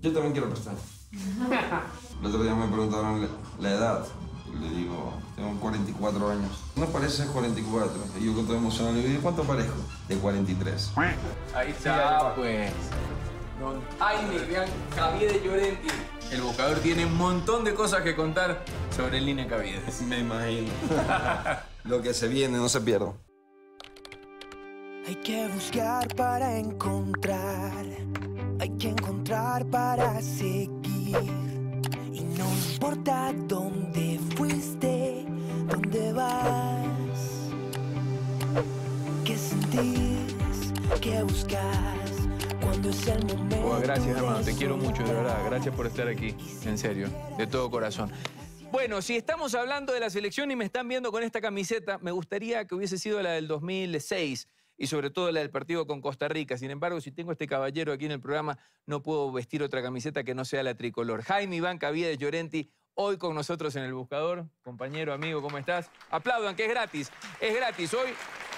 Yo también quiero prestar. El otro día me preguntaron la edad. Le digo, tengo 44 años. No parece 44. Y yo con todo emocionado le digo, ¿cuánto parezco? De 43. Ahí está, pues. Don Jaime, vean, Cavide Llorente. El buscador tiene un montón de cosas que contar sobre el Línea cabide. Me imagino. Lo que se viene, no se pierde. Hay que buscar para encontrar hay que encontrar para seguir. Y no importa dónde fuiste, dónde vas, qué sentís, qué buscas. Cuando es el momento. Oh, gracias, hermano. Te quiero mucho, de verdad. Gracias por estar aquí. En serio. De todo corazón. Bueno, si estamos hablando de la selección y me están viendo con esta camiseta, me gustaría que hubiese sido la del 2006 y sobre todo la del partido con Costa Rica. Sin embargo, si tengo este caballero aquí en el programa, no puedo vestir otra camiseta que no sea la tricolor. Jaime Iván de Llorenti, hoy con nosotros en El Buscador. Compañero, amigo, ¿cómo estás? Aplaudan, que es gratis. Es gratis. Hoy,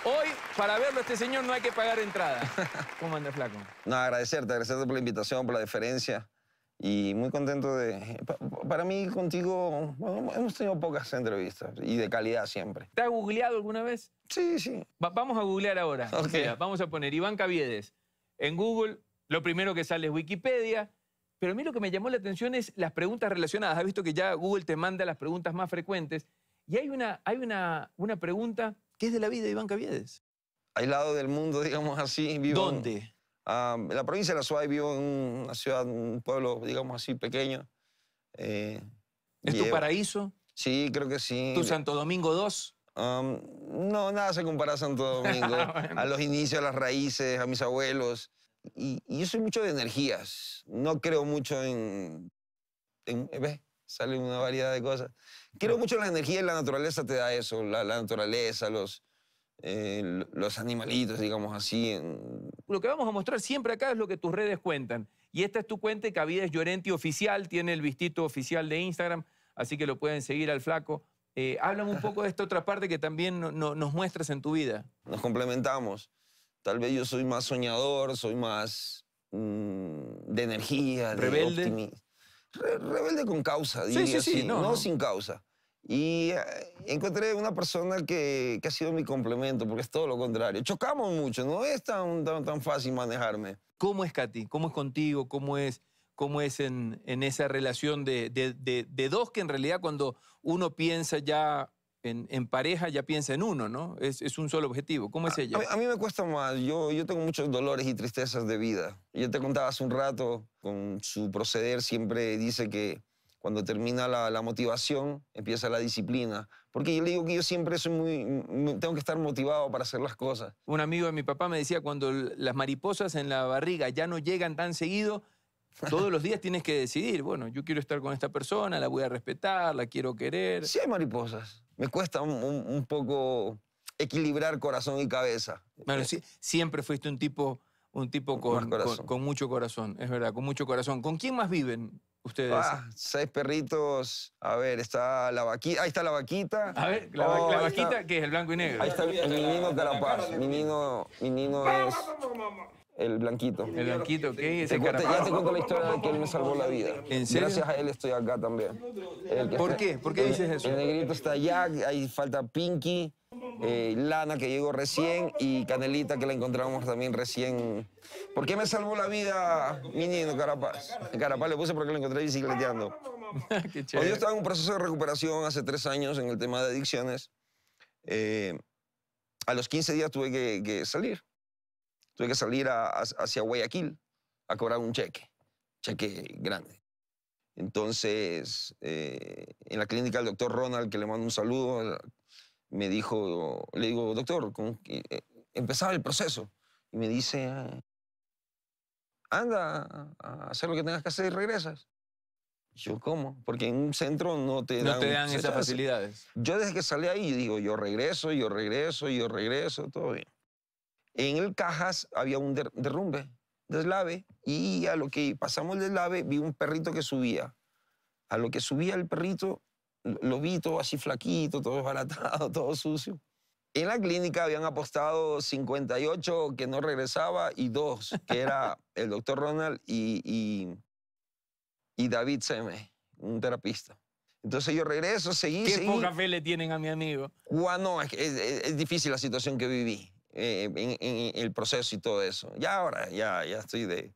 hoy para verlo este señor no hay que pagar entrada. ¿Cómo anda, flaco? No, agradecerte, agradecerte por la invitación, por la deferencia y muy contento de... Para mí contigo hemos tenido pocas entrevistas y de calidad siempre. ¿Te has googleado alguna vez? Sí, sí. vamos a googlear ahora. vamos a poner Iván Caviedes. En Google lo primero que sale es Wikipedia, pero a mí lo que me llamó la atención es las preguntas relacionadas. Has visto que ya Google te manda las preguntas más frecuentes y hay una, hay una, una pregunta que es de la vida de Iván Caviedes. Aislado del mundo, digamos así. Vivo ¿Dónde? Ah, la provincia de La Suárez vivo en una ciudad, un pueblo, digamos así, pequeño. Eh, ¿Es tu paraíso? Sí, creo que sí. ¿Tu Santo Domingo 2? no, nada se compara a Santo Domingo, a los inicios, a las raíces, a mis abuelos. Y, yo soy mucho de energías. No creo mucho en... Eh, ¿Ves? Sale una variedad de cosas. Creo mucho en las energías y la naturaleza te da eso, la naturaleza, los eh, los animalitos, digamos así. Lo que vamos a mostrar siempre acá es lo que tus redes cuentan. Y esta es tu cuenta, Cavides Llorenti Oficial, tiene el vistito oficial de Instagram, así que lo pueden seguir al flaco. Eh, háblame un poco de esta otra parte que también nos muestras en tu vida. Nos complementamos. Tal vez yo soy más soñador, soy más mm, de energía, de rebelde. rebelde con causa, diría no, sin causa. Y eh, encontré una persona que, ha sido mi complemento, porque es todo lo contrario. Chocamos mucho, no es tan, tan, tan fácil manejarme. ¿Cómo es Katy? ¿Cómo es contigo? ¿Cómo es, cómo es en, en esa relación de, de, dos que en realidad cuando uno piensa ya en, en pareja, ya piensa en uno, ¿no? Es, es un solo objetivo. ¿Cómo es ella? A, mí me cuesta más. Yo, yo tengo muchos dolores y tristezas de vida. Yo te contaba hace un rato, con su proceder siempre dice que cuando termina la, motivación, empieza la disciplina. Porque yo le digo que yo siempre soy muy, tengo que estar motivado para hacer las cosas. Un amigo de mi papá me decía, cuando las mariposas en la barriga ya no llegan tan seguido, todos los días tienes que decidir, bueno, yo quiero estar con esta persona, la voy a respetar, la quiero querer. Sí hay mariposas. Me cuesta un, poco equilibrar corazón y cabeza. Bueno, siempre fuiste un tipo, un tipo con mucho corazón, es verdad, con mucho corazón. ¿Con quién más viven ustedes? Ah, seis perritos. A ver, está la vaquita. Ahí está la vaquita. A ver, la, oh, vaquita, que es el blanco y negro. Ahí está mi, mi nino carapaz. Mi nino, mi nino es el blanquito. El blanquito, ¿qué? Ese ya te cuento la historia de que él me salvó la vida. Gracias a él estoy acá también. ¿Por qué? ¿Por qué dices eso? El negrito está allá, ahí falta Pinky, eh, lana que llegó recién y Canelita que la encontramos también recién. ¿Por qué me salvó la vida mi niño Carapaz? Carapaz le puse porque lo encontré bicicleteando. Yo estaba en un proceso de recuperación hace tres años en el tema de adicciones. Eh, a los 15 días tuve que, salir. Tuve que salir hacia Guayaquil a cobrar un cheque, cheque grande. Entonces, eh, en la clínica del doctor Ronald, que le mando un saludo, me dijo, le digo, doctor, eh, empezaba el proceso. Y me dice, ah, anda a hacer lo que tengas que hacer y regresas. Yo, ¿cómo? Porque en un centro no te dan, te dan esas facilidades. Yo desde que salí ahí digo, yo regreso, yo regreso, yo regreso, todo bien. En el Cajas había un derrumbe, deslave, y a lo que pasamos el deslave vi un perrito que subía. A lo que subía el perrito, lo vi todo así flaquito, todo desbaratado, todo sucio. En la clínica habían apostado 58 que no regresaba y dos, que era el doctor Ronald y, y, David Seme, un terapista. Entonces yo regreso, seguí. ¿Qué seguí. poca fe le tienen a mi amigo? Bueno, es, es, difícil la situación que viví, eh, en, el proceso y todo eso. Ya ahora, ya, ya estoy de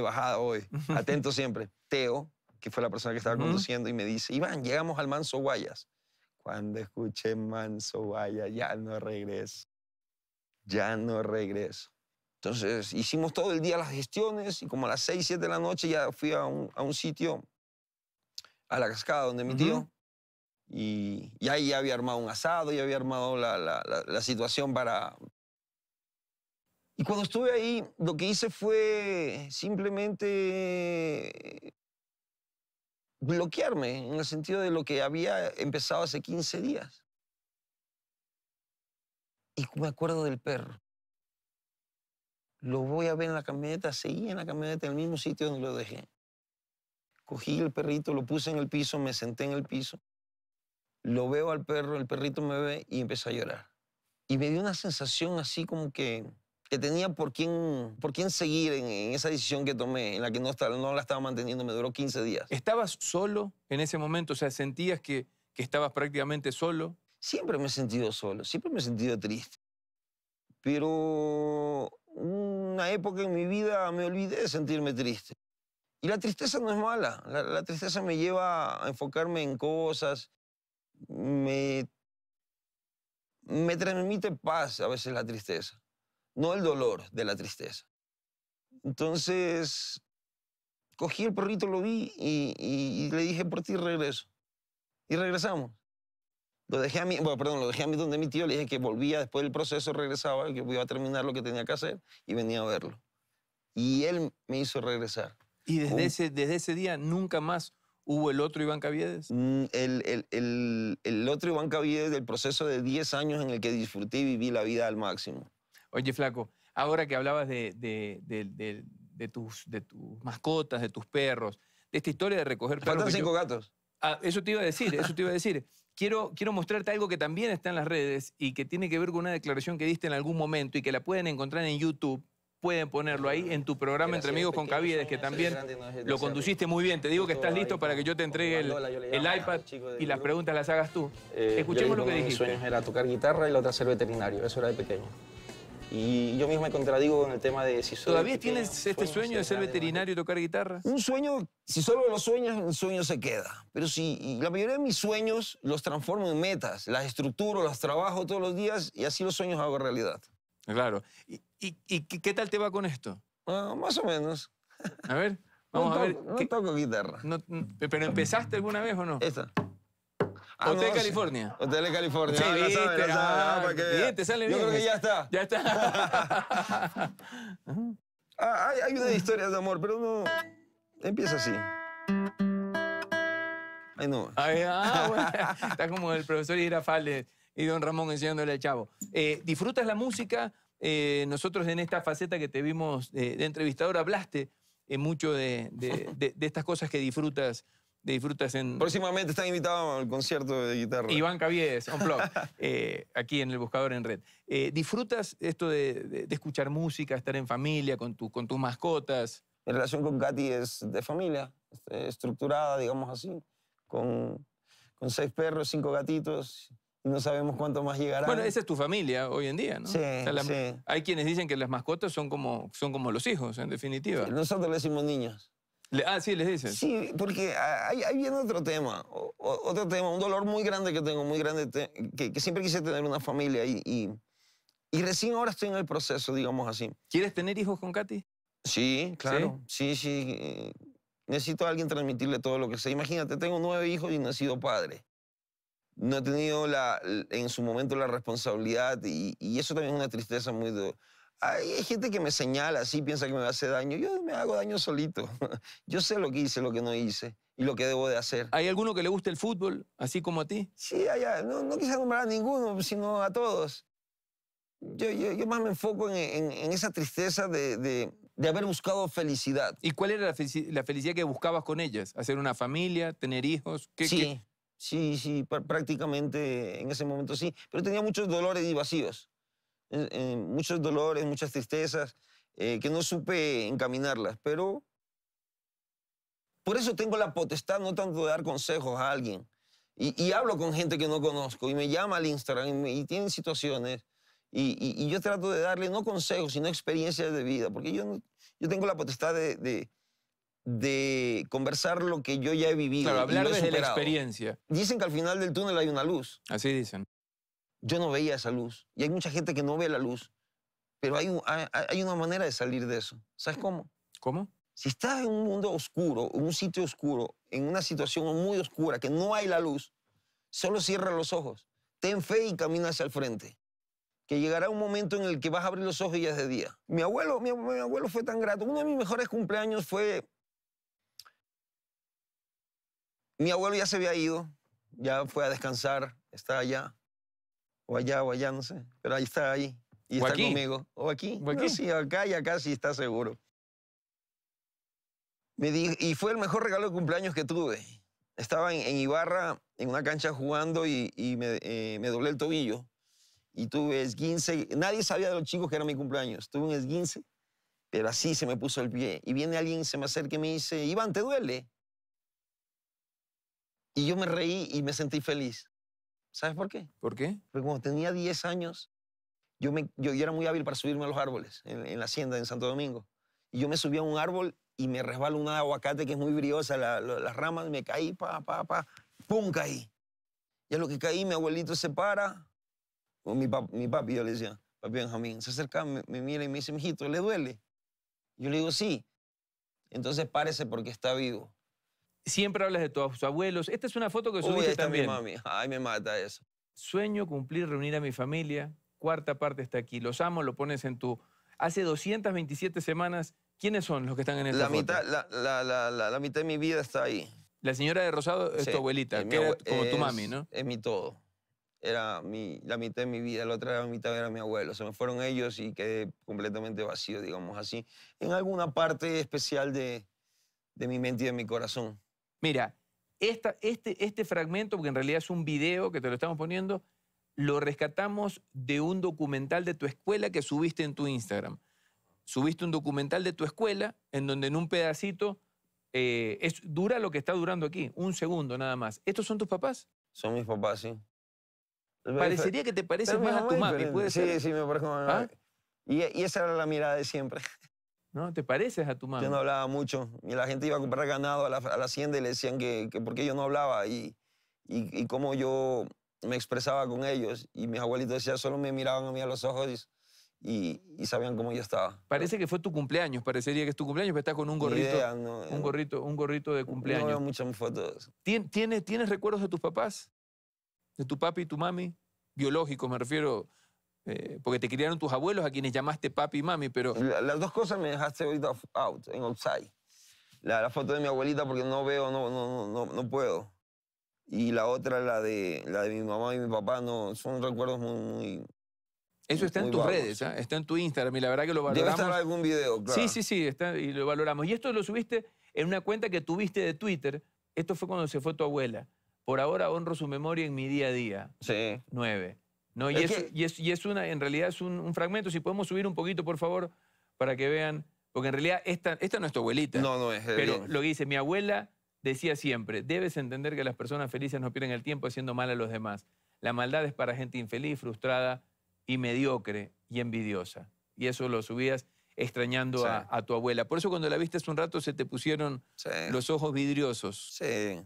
bajada hoy, atento siempre. Teo, que fue la persona que estaba conduciendo, y me dice, Iván, llegamos al Manso Guayas. Cuando escuché Manso Guayas, ya no regreso. Ya no regreso. Entonces hicimos todo el día las gestiones y como a las 6, 7 de la noche ya fui a un, a un sitio, a la cascada donde mi tío, y, ahí ya había armado un asado, ya había armado la, la situación para, y cuando estuve ahí, lo que hice fue simplemente bloquearme en el sentido de lo que había empezado hace 15 días. Y me acuerdo del perro. Lo voy a ver en la camioneta, seguí en la camioneta en el mismo sitio donde lo dejé. Cogí el perrito, lo puse en el piso, me senté en el piso. Lo veo al perro, el perrito me ve y empieza a llorar. Y me dio una sensación así como que que tenía por quién, por quién seguir en, esa decisión que tomé, en la que no, la estaba manteniendo, me duró 15 días. ¿Estabas solo en ese momento? O sea, ¿sentías que, estabas prácticamente solo? Siempre me he sentido solo, siempre me he sentido triste. Pero una época en mi vida me olvidé de sentirme triste. Y la tristeza no es mala, la, la tristeza me lleva a enfocarme en cosas, me, me transmite paz a veces la tristeza no el dolor de la tristeza. Entonces, cogí el perrito, lo vi y, le dije, por ti regreso. Y regresamos. Lo dejé a mí, bueno, perdón, lo dejé a mí donde mi tío, le dije que volvía después del proceso, regresaba, que iba a terminar lo que tenía que hacer y venía a verlo. Y él me hizo regresar. ¿Y desde, ese, desde ese día nunca más hubo el otro Iván Caviedes? Mm, el, otro Iván Caviedes del proceso de 10 años en el que disfruté y viví la vida al máximo. Oye, Flaco, ahora que hablabas de, de, de tus, mascotas, de tus perros, de esta historia de recoger perros. Faltan cinco gatos. Ah, eso te iba a decir, eso te iba a decir. Quiero, quiero mostrarte algo que también está en las redes y que tiene que ver con una declaración que diste en algún momento y que la pueden encontrar en YouTube pueden ponerlo ahí en tu programa Entre Amigos con Cavides, que también lo conduciste muy bien. Te digo que estás listo para que yo te entregue el, iPad y las preguntas las hagas tú. Eh, Escuchemos lo que dijiste. era tocar guitarra y la otra ser veterinario. Eso era de pequeño. Y yo mismo me contradigo con el tema de si solo... ¿Todavía tienes este sueño de ser veterinario y tocar guitarra? Un sueño, si solo lo sueños, un sueño se queda. Pero si la mayoría de mis sueños los transformo en metas, las estructuro, las trabajo todos los días y así los sueños hago realidad. Claro. ¿Y, qué tal te va con esto? Ah, más o menos. A ver, vamos a ver. toco guitarra. ¿Pero empezaste alguna vez o no? Esta. Hotel ah, California. Hotel de California. Sí, viste, te sale bien. Yo creo que ya está. Ya está. Ah, hay, una historia de amor, pero uno Empieza así. Ay, no. Ay, ah, Está como el profesor Irafales y don Ramón enseñándole al chavo. Eh, ¿Disfrutas la música? Eh, nosotros en esta faceta que te vimos eh, de entrevistador hablaste mucho de, de estas cosas que disfrutas disfrutas en... Próximamente están invitados al concierto de guitarra. Iván Caviedes, on blog, eh, aquí en El Buscador en Red. Eh, ¿Disfrutas esto de, de, escuchar música, estar en familia, con, tu, con tus mascotas? Mi relación con Katy es de familia, eh, estructurada, digamos así, con, con seis perros, cinco gatitos, y no sabemos cuánto más llegará. Bueno, esa es tu familia hoy en día, ¿no? Sí, sí. Hay quienes dicen que las mascotas son como, son como los hijos, en definitiva. nosotros le decimos niños. Le, ah, sí, les dices. Sí, porque ahí, viene otro tema, otro tema, un dolor muy grande que tengo, muy grande, que, siempre quise tener una familia y, y, recién ahora estoy en el proceso, digamos así. ¿Quieres tener hijos con Katy? Sí, claro, sí, sí. Eh, necesito a alguien transmitirle todo lo que sé. Imagínate, tengo nueve hijos y no he sido padre no he tenido la, en su momento la responsabilidad y, y, eso también es una tristeza muy, hay gente que me señala así, piensa que me hace daño. Yo me hago daño solito. Yo sé lo que hice, lo que no hice y lo que debo de hacer. ¿Hay alguno que le guste el fútbol, así como a ti? Sí, No, no quise nombrar a ninguno, sino a todos. Yo, más me enfoco en, esa tristeza de, haber buscado felicidad. ¿Y cuál era la, felicidad que buscabas con ellas? ¿Hacer una familia, tener hijos? sí, sí, sí, prácticamente en ese momento sí. Pero tenía muchos dolores y vacíos muchos dolores, muchas tristezas, eh, que no supe encaminarlas, pero por eso tengo la potestad no tanto de dar consejos a alguien. Y, hablo con gente que no conozco y me llama al Instagram y, tienen situaciones. Y, yo trato de darle no consejos, sino experiencias de vida, porque yo, yo tengo la potestad de, de conversar lo que yo ya he vivido. Claro, hablar desde la experiencia. Dicen que al final del túnel hay una luz. Así dicen. Yo no veía esa luz. Y hay mucha gente que no ve la luz. Pero hay, hay, una manera de salir de eso. ¿Sabes cómo? ¿Cómo? Si estás en un mundo oscuro, en un sitio oscuro, en una situación muy oscura, que no hay la luz, solo cierra los ojos. Ten fe y camina hacia el frente. Que llegará un momento en el que vas a abrir los ojos y ya es de día. Mi abuelo, mi, abuelo fue tan grato. Uno de mis mejores cumpleaños fue. Mi abuelo ya se había ido, ya fue a descansar, está allá o allá o allá, no sé, pero ahí está ahí y o está aquí. conmigo. O aquí. O aquí. sí, acá y acá sí está seguro. Me y fue el mejor regalo de cumpleaños que tuve. Estaba en, Ibarra, en una cancha jugando y, me, eh, me, doblé el tobillo. Y tuve esguince. Nadie sabía de los chicos que era mi cumpleaños. Tuve un esguince, pero así se me puso el pie. Y viene alguien, se me acerca y me dice, Iván, ¿te duele? Y yo me reí y me sentí feliz. ¿Sabes por qué? ¿Por qué? Porque cuando tenía 10 años, yo, yo, era muy hábil para subirme a los árboles en, la hacienda en Santo Domingo. Y yo me subí a un árbol y me resbaló una aguacate que es muy briosa, las ramas, me caí, pa, pa, pa, pum, caí. Y a lo que caí, mi abuelito se para, o mi, papi, yo le decía, papi Benjamín, se acerca, me, me mira y me dice, mijito, ¿le duele? Yo le digo, sí. Entonces párese porque está vivo. Siempre hablas de tus abuelos. Esta es una foto que subiste Uy, también. Mi mami. Ay, me mata eso. Sueño cumplir, reunir a mi familia. Cuarta parte está aquí. Los amo, lo pones en tu... Hace 227 semanas, ¿quiénes son los que están en esta la Mitad, la, mitad de mi vida está ahí. La señora de Rosado es tu abuelita, como tu mami, ¿no? Es mi todo. Era mi, la mitad de mi vida, la otra mitad era mi abuelo. Se me fueron ellos y quedé completamente vacío, digamos así, en alguna parte especial de, de mi mente y de mi corazón. Mira, este, este fragmento, porque en realidad es un video que te lo estamos poniendo, lo rescatamos de un documental de tu escuela que subiste en tu Instagram. Subiste un documental de tu escuela en donde en un pedacito eh, es, dura lo que está durando aquí, un segundo nada más. ¿Estos son tus papás? Son mis papás, sí. Parecería que te pareces más a tu mami, sí, ser. Sí, me a ¿Ah? y, y, esa era la mirada de siempre. ¿no? ¿Te pareces a tu mamá? Yo no hablaba mucho. Y la gente iba a comprar ganado a la, hacienda y le decían que, que qué yo no hablaba y, y, cómo yo me expresaba con ellos. Y mis abuelitos decían, solo me miraban a mí a los ojos y, y sabían cómo yo estaba. Parece que fue tu cumpleaños, parecería que es tu cumpleaños, pero estás con un gorrito, un eh, gorrito, un gorrito de cumpleaños. No veo muchas fotos. ¿Tienes recuerdos de tus papás? ¿De tu papi y tu mami? Biológicos, me refiero eh, porque te criaron tus abuelos a quienes llamaste papi y mami, pero... las dos cosas me dejaste ahorita out, en outside. La, foto de mi abuelita porque no veo, no, no, no, no puedo. Y la otra, la de, la de mi mamá y mi papá, no, son recuerdos muy... eso está en tus redes, ¿ah? está en tu Instagram y la verdad que lo valoramos. Debe estar algún video, claro. Sí, sí, sí, está, y lo valoramos. Y esto lo subiste en una cuenta que tuviste de Twitter. Esto fue cuando se fue tu abuela. Por ahora honro su memoria en mi día a día. Sí. Nueve. No, y, es, y, es, una, en realidad es un, fragmento. Si podemos subir un poquito, por favor, para que vean. Porque en realidad esta, esta no es tu abuelita. No, no es. Pero lo que dice, mi abuela decía siempre, debes entender que las personas felices no pierden el tiempo haciendo mal a los demás. La maldad es para gente infeliz, frustrada y mediocre y envidiosa. Y eso lo subías extrañando a, tu abuela. Por eso cuando la viste hace un rato se te pusieron los ojos vidriosos. Sí.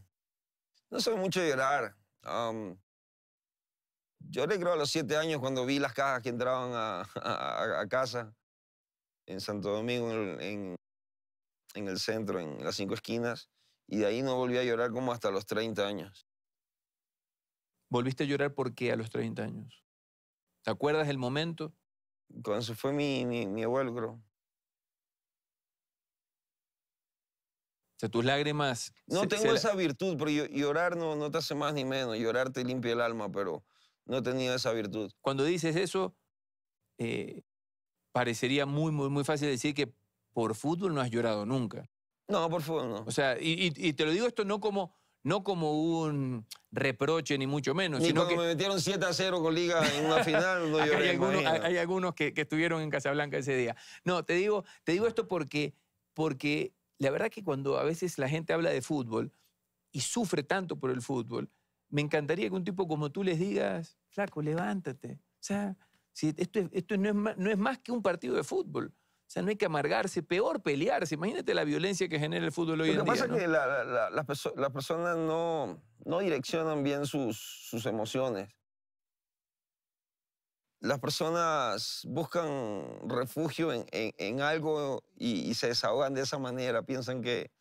No soy mucho de llorar. Um, yo creo a los siete años cuando vi las cajas que entraban a, casa en Santo Domingo, en, en, el centro, en las cinco esquinas, y de ahí no volví a llorar como hasta los 30 años. ¿Volviste a llorar por qué a los 30 años? ¿Te acuerdas el momento? Cuando se fue mi, mi, abuelo, creo. O sea, tus lágrimas... No tengo esa virtud, pero llorar no, no te hace más ni menos. Llorar te limpia el alma, pero no he tenido esa virtud. Cuando dices eso, eh, parecería muy, muy, muy fácil decir que por fútbol no has llorado nunca. No, por fútbol no. O sea, y, te lo digo esto no como, no como un reproche, ni mucho menos. Ni sino que... me metieron 7 a 0 con Liga en una final, no lloré, hay, algunos, que, que, estuvieron en Casablanca ese día. No, te digo, te digo esto porque, porque la verdad que cuando a veces la gente habla de fútbol y sufre tanto por el fútbol, me encantaría que un tipo como tú les digas, flaco, levántate. O sea, si esto, esto no, es más, que un partido de fútbol. O sea, no hay que amargarse, peor pelearse. Imagínate la violencia que genera el fútbol hoy en día. Lo que pasa es que las personas no, no direccionan bien sus, sus emociones. Las personas buscan refugio en, algo y, se desahogan de esa manera. Piensan que,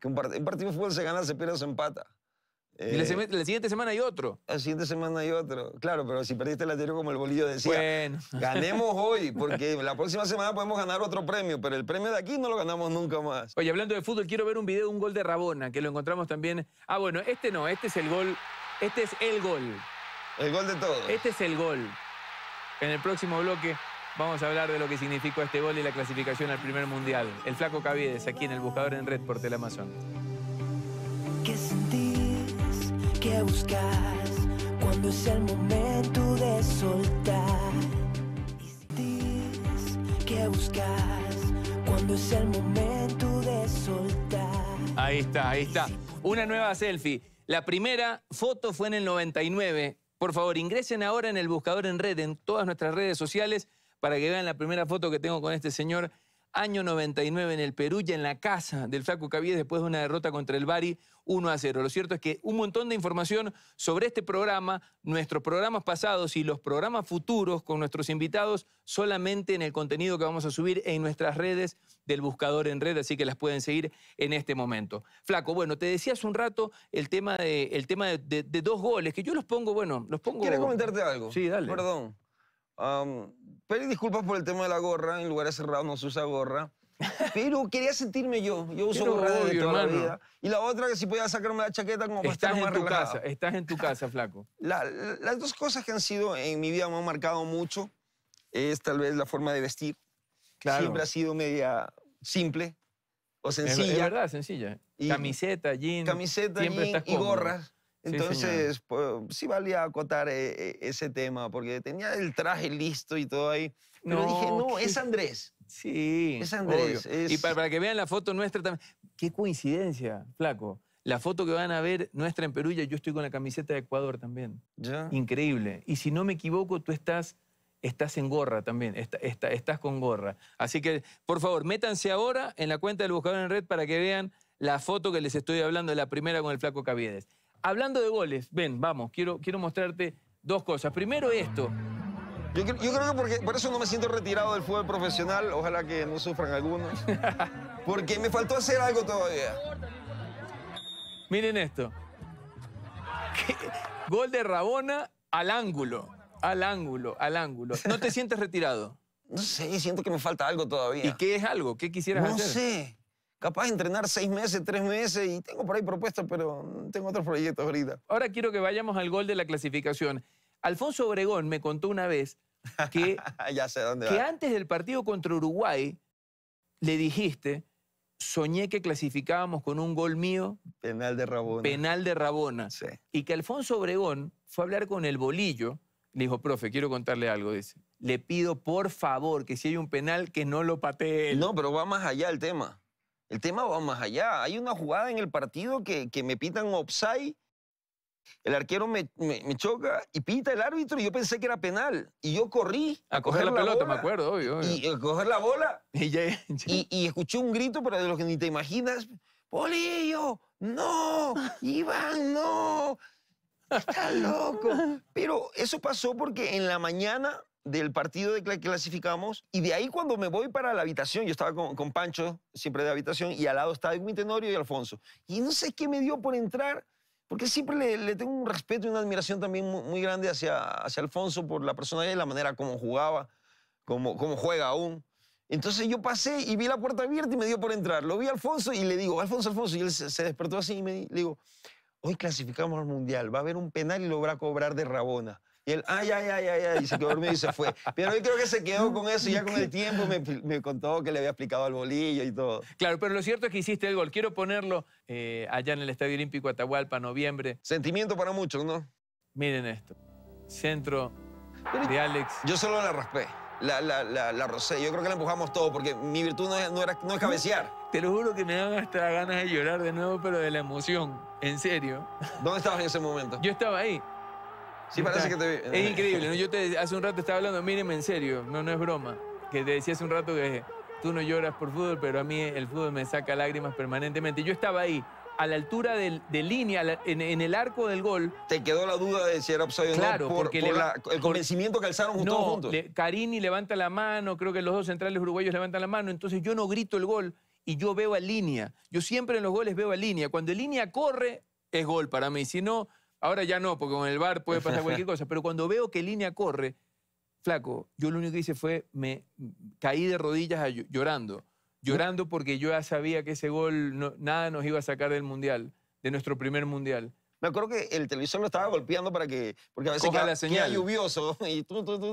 que un, un partido de fútbol se gana, se pierde se empata. Eh, y la, siguiente semana hay otro. La siguiente semana hay otro. Claro, pero si perdiste el anterior, como el bolillo decía, Bueno. ganemos hoy, porque la próxima semana podemos ganar otro premio, pero el premio de aquí no lo ganamos nunca más. Oye, hablando de fútbol, quiero ver un video de un gol de Rabona, que lo encontramos también. Ah, bueno, este no, este es el gol. Este es el gol. El gol de todos Este es el gol. En el próximo bloque vamos a hablar de lo que significó este gol y la clasificación al primer mundial. El flaco Caviedes, aquí en el Buscador en Red por Teleamazon ¿Qué ¿Qué buscas cuando es el momento de soltar. ¿Qué buscas cuando es el momento de soltar. Ahí está, ahí está. Una nueva selfie. La primera foto fue en el 99. Por favor, ingresen ahora en el buscador en red, en todas nuestras redes sociales, para que vean la primera foto que tengo con este señor. Año 99 en el Perú y en la casa del Flaco Caviedes después de una derrota contra el Bari. 1 a 0. Lo cierto es que un montón de información sobre este programa, nuestros programas pasados y los programas futuros con nuestros invitados solamente en el contenido que vamos a subir en nuestras redes del buscador en red, así que las pueden seguir en este momento. Flaco, bueno, te decía hace un rato el tema de, el tema de, dos goles, que yo los pongo, bueno, los pongo... ¿Quieres comentarte algo? Sí, dale. Perdón. Um, pedir disculpas por el tema de la gorra, en lugares cerrados no se usa gorra. Pero quería sentirme yo. Yo uso gorra de toda la vida. Y la otra, que si podía sacarme la chaqueta como para estás estar más en tu casa, Estás en tu casa, flaco. las dos cosas que han sido en mi vida me han marcado mucho es tal vez la forma de vestir. Claro. Siempre ha sido media simple o sencilla. Es, verdad, sencilla. Y camiseta, jean. Camiseta, jean y gorras. Entonces, pues, sí, valía acotar e, e, ese tema, porque tenía el traje listo y todo ahí. Pero dije, no, es Andrés. Sí. Es Andrés. Y para, que vean la foto nuestra también. Qué coincidencia, flaco. La foto que van a ver nuestra en Perú, ya yo estoy con la camiseta de Ecuador también. ¿Ya? Increíble. Y si no me equivoco, tú estás, estás en gorra también. estás con gorra. Así que, por favor, métanse ahora en la cuenta del Buscador en Red para que vean la foto que les estoy hablando, de la primera con el flaco Caviedes. Hablando de goles, ven, vamos, quiero, quiero mostrarte dos cosas. Primero esto. Yo, creo que por eso no me siento retirado del fútbol profesional, ojalá que no sufran algunos, porque me faltó hacer algo todavía. Miren esto. Gol de Rabona al ángulo, al ángulo, al ángulo. ¿No te sientes retirado? No sé, siento que me falta algo todavía. ¿Y qué es algo? ¿Qué quisieras hacer? No sé. Capaz de entrenar seis meses, tres meses y tengo por ahí propuestas, pero tengo otros proyectos ahorita. Ahora quiero que vayamos al gol de la clasificación. Alfonso Obregón me contó una vez que, antes del partido contra Uruguay le dijiste, soñé que clasificábamos con un gol mío. Penal de Rabona. Penal de Rabona. Y que Alfonso Obregón fue a hablar con el bolillo. Le dijo, profe, quiero contarle algo, dice. Le pido por favor que si hay un penal, que no lo patee No, pero va más allá el tema. El tema va más allá. Hay una jugada en el partido que, me pitan offside el arquero me, choca y pita el árbitro y yo pensé que era penal. Y yo corrí a, coger, la, pelota, me acuerdo, obvio, Y a eh, coger la bola. Y, escuché un grito, pero de los que ni te imaginas, Polillo, no, Iván, no. Está loco. Pero eso pasó porque en la mañana del partido de que clasificamos y de ahí cuando me voy para la habitación, yo estaba con, Pancho, siempre de habitación, y al lado estaba mi Tenorio y Alfonso. Y no sé qué me dio por entrar porque siempre le, tengo un respeto y una admiración también muy, grande hacia, Alfonso por la personalidad y la manera como jugaba, como, juega aún. Entonces yo pasé y vi la puerta abierta y me dio por entrar. Lo vi a Alfonso y le digo, Alfonso, Alfonso, y él se, despertó así y me digo, hoy clasificamos al Mundial, va a haber un penal y lo cobrar de Rabona. Y él, ay, ay, ay, ay, y se quedó dormido y se fue. Pero yo creo que se quedó con eso y ya con el tiempo me, contó que le había explicado al bolillo y todo. Claro, pero lo cierto es que hiciste el gol. Quiero ponerlo eh, allá en el Estadio Olímpico Atahualpa, noviembre. Sentimiento para muchos, ¿no? Miren esto. Centro de Alex. Yo solo la raspé. La, la, la, rosé. Yo creo que la empujamos todo porque mi virtud no es, no es cabecear. Te lo juro que me dan hasta ganas de llorar de nuevo, pero de la emoción. En serio. ¿Dónde estabas en ese momento? Yo estaba ahí. Sí, parece que te Es increíble, Yo te, hace un rato estaba hablando, míreme en serio, no, no es broma. Que te decía hace un rato que tú no lloras por fútbol, pero a mí el fútbol me saca lágrimas permanentemente. Yo estaba ahí, a la altura de, línea, en, el arco del gol. Te quedó la duda de si era upside o por, porque el convencimiento que alzaron juntos. Carini levanta la mano, creo que los dos centrales uruguayos levantan la mano, entonces yo no grito el gol y yo veo a línea. Yo siempre en los goles veo a línea. Cuando línea corre, es gol para mí. Si no, Ahora ya no, porque con el bar puede pasar cualquier cosa. Pero cuando veo que línea corre, flaco, yo lo único que hice fue, me caí de rodillas llorando. Llorando porque yo ya sabía que ese gol nada nos iba a sacar del mundial, de nuestro primer mundial. Me acuerdo que el televisor lo estaba golpeando para que. Porque a veces quedaba la señal. lluvioso y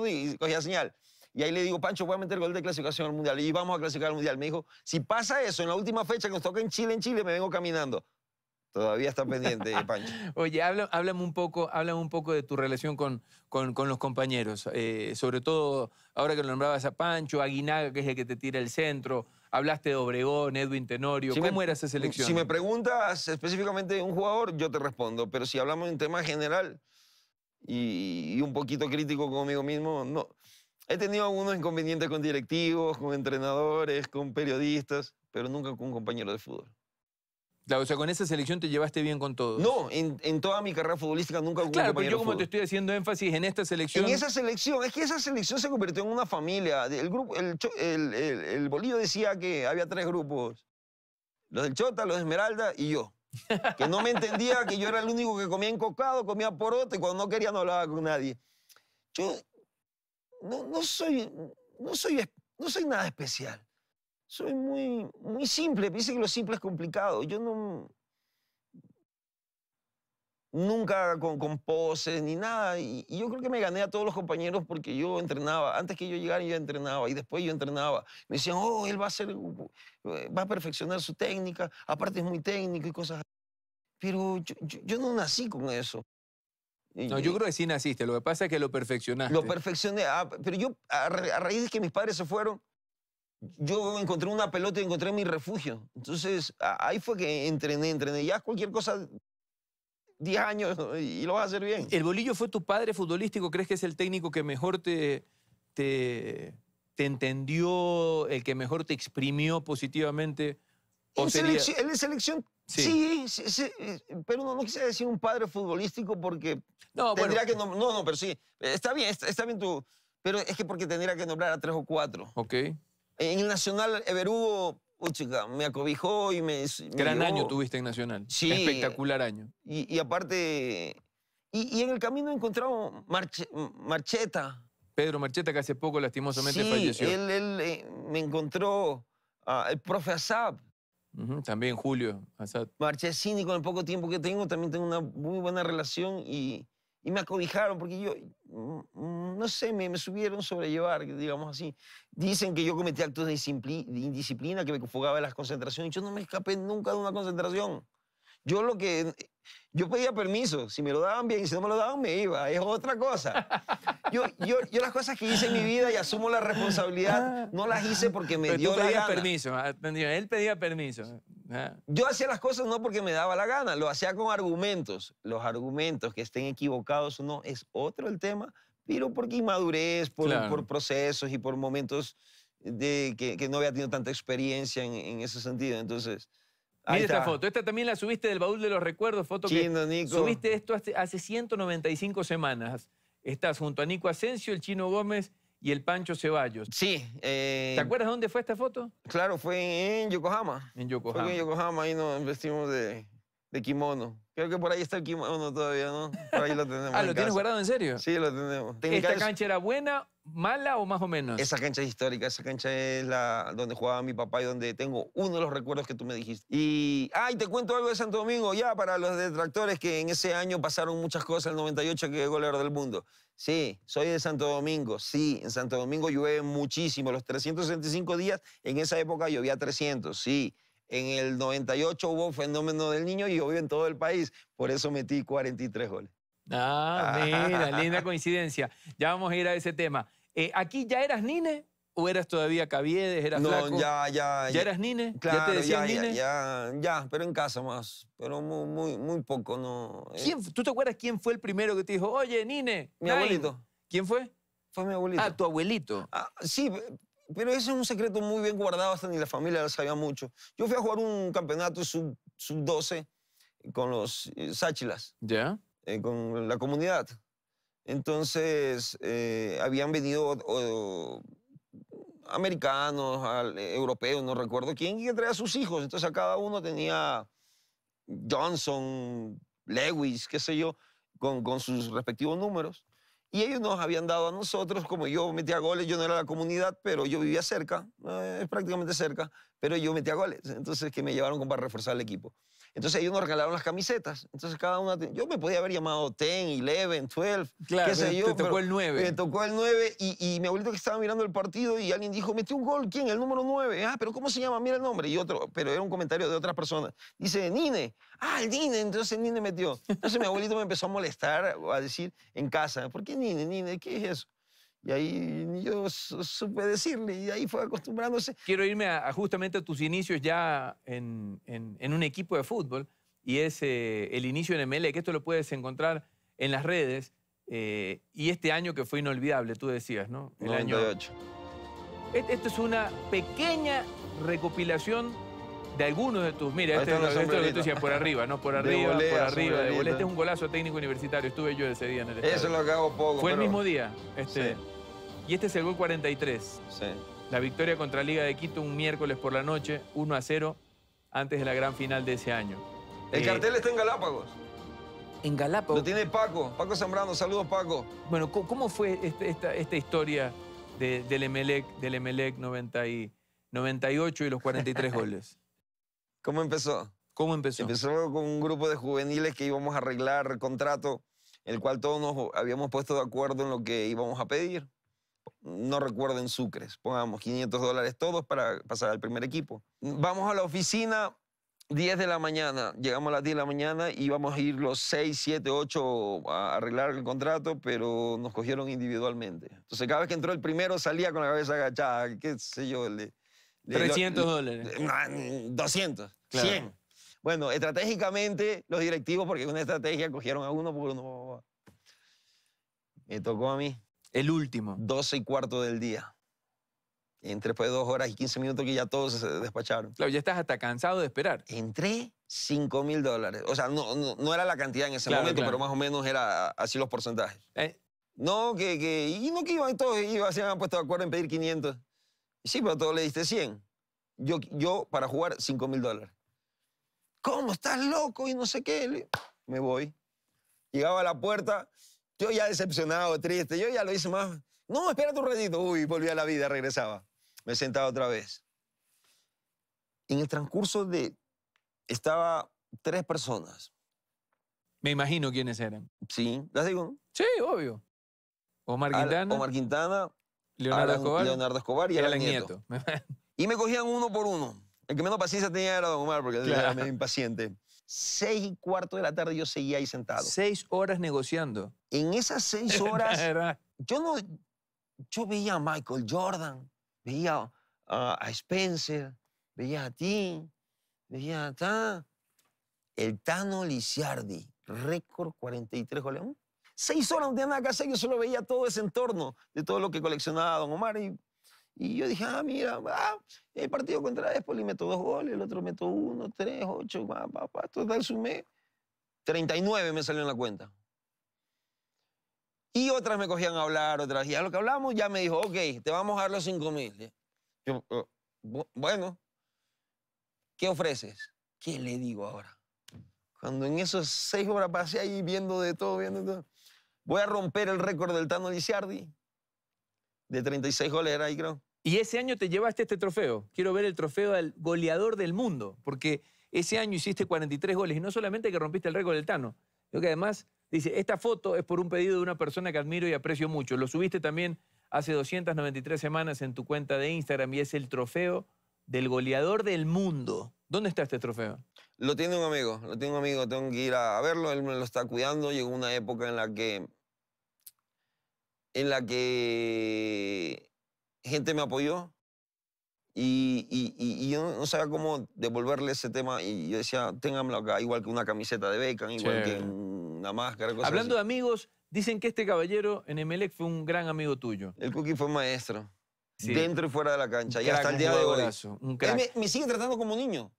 y cogía señal. Y ahí le digo, Pancho, voy a meter el gol de clasificación al mundial. Y vamos a clasificar al mundial. Me dijo, si pasa eso en la última fecha que nos toca en Chile, en Chile, me vengo caminando. Todavía está pendiente, Pancho. Oye, háblame, un poco, un poco de tu relación con, con, los compañeros. Eh, sobre todo, ahora que lo nombrabas a Pancho, Aguinaga, que es el que te tira el centro. Hablaste de Obregón, Edwin Tenorio. ¿Cómo era esa selección? Si me preguntas específicamente de un jugador, yo te respondo. Pero si hablamos en tema general y un poquito crítico conmigo mismo, no. He tenido algunos inconvenientes con directivos, con entrenadores, con periodistas, pero nunca con un compañero de fútbol. Claro, o sea, con esa selección te llevaste bien con todo. No, en, toda mi carrera futbolística nunca hubo Claro, pero yo como te estoy haciendo énfasis en esta selección. En esa selección, es que esa selección se convirtió en una familia. El, grupo, el, el, Bolillo decía que había tres grupos. Los del Chota, los de Esmeralda y yo. Que no me entendía que yo era el único que comía encocado, comía porote, y cuando no quería no hablaba con nadie. Yo no soy, no, soy, no soy nada especial soy muy, muy simple. Dice que lo simple es complicado. Yo no. Nunca con, poses ni nada. Y, yo creo que me gané a todos los compañeros porque yo entrenaba. Antes que yo llegara, yo entrenaba. Y después yo entrenaba. Me decían, oh, él va a ser. Uh, eh, va a perfeccionar su técnica. Aparte es muy técnico y cosas así. Pero yo, yo, no nací con eso. No, yo creo que sí naciste. Lo que pasa es que lo perfeccionaste. Lo perfeccioné. Ah, pero yo, a, raíz de que mis padres se fueron, yo encontré una pelota y encontré mi refugio. Entonces, ahí fue que entrené, entrené. Ya cualquier cosa, 10 años y lo vas a hacer bien. ¿El bolillo fue tu padre futbolístico? ¿Crees que es el técnico que mejor te, te, entendió, el que mejor te exprimió positivamente? el en, selección, Sí, eh, pero no, no quise decir un padre futbolístico porque no, tendría que no, no, pero sí, está bien, está, está, bien tú, pero es que porque tendría que nombrar a tres o cuatro. Ok. En el Nacional, Everugo, me acobijó y me. Gran año tuviste en Nacional. Espectacular año. Y, aparte. Y, en el camino encontrado Marche, Marcheta. Pedro Marcheta, que hace poco lastimosamente sí, falleció. Él, él eh, me encontró ah, el profe Asad. también Julio Asad. Marchesini, con el poco tiempo que tengo, también tengo una muy buena relación y, y me acobijaron porque yo, mm, no sé, me, me subieron sobrellevar, digamos así. Dicen que yo cometí actos de, indisciplina, que me fugaba de las concentraciones. Yo no me escapé nunca de una concentración. Yo lo que... Yo pedía permiso, si me lo daban bien, y si no me lo daban me iba, es otra cosa. Yo, yo, yo las cosas que hice en mi vida y asumo la responsabilidad, no las hice porque me dio tú la gana. permiso, ah, él pedía permiso. Yo hacía las cosas no porque me daba la gana, lo hacía con argumentos. Los argumentos que estén equivocados o no es otro el tema, pero porque inmadurez, por, procesos y por momentos de que, no había tenido tanta experiencia en, ese sentido. Entonces, Mira esta foto. Esta también la subiste del baúl de los recuerdos, foto que subiste esto hace, hace, 195 semanas. Estás junto a Nico Asensio, el Chino Gómez y el Pancho Ceballos. Sí. Eh, ¿Te acuerdas dónde fue esta foto? Claro, fue en Yokohama. En Yokohama. Fue en Yokohama, ahí nos vestimos de, de kimono. Creo que por ahí está el kimono todavía, ¿no? Por ahí lo tenemos. ah, ¿lo tienes guardado en serio? Sí, lo tenemos. ¿Esta cancha, era buena, mala o más o menos? Esa cancha es histórica, esa cancha es la donde jugaba mi papá y donde tengo uno de los recuerdos que tú me dijiste. Y, ay, te cuento algo de Santo Domingo, ya, para los detractores que en ese año pasaron muchas cosas, el 98 que es goleador del mundo. Sí, soy de Santo Domingo, sí, en Santo Domingo llueve muchísimo, los 365 días, en esa época llovía 300, sí en el 98 hubo fenómeno del niño y yo en todo el país. Por eso metí 43 goles. Ah, ah. mira, linda coincidencia. Ya vamos a ir a ese tema. Eh, ¿Aquí ya eras Nine o eras todavía Caviedes, eras no, ya, ya. ¿Ya eras Nine? Claro, ¿Ya te decían ya, Nine? Ya, pero en casa más. Pero muy, muy, poco, ¿no? Eh. ¿Tú te acuerdas quién fue el primero que te dijo, oye, Nine? Mi abuelito. ¿Quién fue? Fue mi abuelito. Ah, tu abuelito. Ah, sí, pero ese es un secreto muy bien guardado, hasta ni la familia lo sabía mucho. Yo fui a jugar un campeonato sub-12 con los eh, Sáchilas. ¿Ya? Eh, con la comunidad. Entonces, eh, habían venido americanos, europeos, no recuerdo quién, y que traían a sus hijos. Entonces, a cada uno tenía Johnson, Lewis, qué sé yo, con, con sus respectivos números. Y ellos nos habían dado a nosotros, como yo metía goles, yo no era la comunidad, pero yo vivía cerca, eh, prácticamente cerca, pero yo metía goles. Entonces, que me llevaron para reforzar el equipo. Entonces ellos nos regalaron las camisetas. Entonces cada una... Yo me podía haber llamado 10, 11, 12, claro, qué sé yo. Te tocó el 9. Me tocó el 9 y, mi abuelito que estaba mirando el partido y alguien dijo, metió un gol, ¿quién? El número 9. Ah, pero ¿cómo se llama? Mira el nombre. Y otro, pero era un comentario de otras personas. Dice, Nine. Ah, el Nine. Entonces Nine metió. Entonces mi abuelito me empezó a molestar, a decir en casa, ¿por qué Nine, Nine, ¿qué es eso? Y ahí yo supe decirle y ahí fue acostumbrándose. Quiero irme a, justamente a tus inicios ya en, un equipo de fútbol y es eh, el inicio en MLE, que esto lo puedes encontrar en las redes. Eh, y este año que fue inolvidable, tú decías, ¿no? El 98. año. E, esto es una pequeña recopilación de algunos de tus. Mira, este, es lo que tú decías, por arriba, ¿no? Por arriba, por arriba, Este es un golazo técnico universitario, estuve yo ese día en el Eso lo que hago poco. Fue el mismo día. Este, Y este es el gol 43. Sí. La victoria contra Liga de Quito un miércoles por la noche, 1 a 0, antes de la gran final de ese año. El eh, cartel está en Galápagos. En Galápagos. Lo tiene Paco, Paco Zambrano, saludos Paco. Bueno, ¿cómo fue este, esta, historia del Emelec, del Emelec 98 y los 43 goles? ¿Cómo empezó? ¿Cómo empezó? Empezó con un grupo de juveniles que íbamos a arreglar contrato, el cual todos nos habíamos puesto de acuerdo en lo que íbamos a pedir. No recuerden sucres, pongamos 500 dólares todos para pasar al primer equipo. Vamos a la oficina 10 de la mañana, llegamos a las 10 de la mañana y íbamos a ir los 6, 7, 8 a arreglar el contrato, pero nos cogieron individualmente. Entonces cada vez que entró el primero salía con la cabeza agachada, qué sé yo, el de 300 dólares. 200, 100. Mm, bueno, estratégicamente los directivos, porque es una estrategia cogieron a uno por uno. Me tocó a mí. El último. 12 y cuarto del día. Entre después de dos horas y 15 minutos que ya todos se despacharon. Claro, ya estás hasta cansado de esperar. Entré 5 mil dólares. O sea, no, no, era la cantidad en ese momento, pero más o menos era así los porcentajes. Eh. No, que, y no que iban todos, iban, se habían puesto de acuerdo en pedir 500. Sí, pero tú le diste 100. Yo, yo para jugar 5 mil dólares. ¿Cómo? ¿Estás loco? Y no sé qué. Me voy. Llegaba a la puerta, yo ya decepcionado, triste. Yo ya lo hice más. No, espérate un ratito. Uy, volví a la vida, regresaba. Me sentaba otra vez. En el transcurso de... Estaba tres personas. Me imagino quiénes eran. Sí, las digo. Sí, obvio. Omar Quintana. o Omar Quintana, Leonardo Escobar. y era Nieto. Nieto. y me cogían uno por uno. El que menos paciencia tenía era Don Omar, porque era medio impaciente. Seis y cuarto de la tarde yo seguía ahí sentado. Seis horas negociando. En esas seis horas, yo no, yo veía a Michael Jordan, veía a Spencer, veía a ti, veía a El Tano Lisiardi, récord 43 goles seis horas no tenía nada que hacer, yo solo veía todo ese entorno de todo lo que coleccionaba Don Omar y, yo dije, ah, mira, ah, el partido contra Espoli meto dos goles, el otro meto uno, tres, ocho, papá, pa, total sumé 39 me salió en la cuenta. Y otras me cogían a hablar, otras, a lo que hablamos, ya me dijo, ok, te vamos a dar los cinco mil. Yo, oh, bueno, ¿qué ofreces? ¿Qué le digo ahora? Cuando en esos seis horas pasé ahí viendo de todo, viendo de todo, Voy a romper el récord del Tano Lisiardi de 36 goles, era ahí creo. Y ese año te llevaste este trofeo. Quiero ver el trofeo del goleador del mundo, porque ese año hiciste 43 goles y no solamente que rompiste el récord del Tano, creo que además dice, esta foto es por un pedido de una persona que admiro y aprecio mucho. Lo subiste también hace 293 semanas en tu cuenta de Instagram y es el trofeo del goleador del mundo. ¿Dónde está este trofeo? Lo tiene un amigo, lo tiene un amigo, tengo que ir a verlo, él me lo está cuidando, llegó una época en la que en la que gente me apoyó y, yo no sabía cómo devolverle ese tema y yo decía, ténganlo acá, igual que una camiseta de Beckham, igual que una máscara, Hablando de amigos, dicen que este caballero en Emelec fue un gran amigo tuyo. El Cookie fue maestro, dentro y fuera de la cancha, y hasta el día de hoy. me, me sigue tratando como niño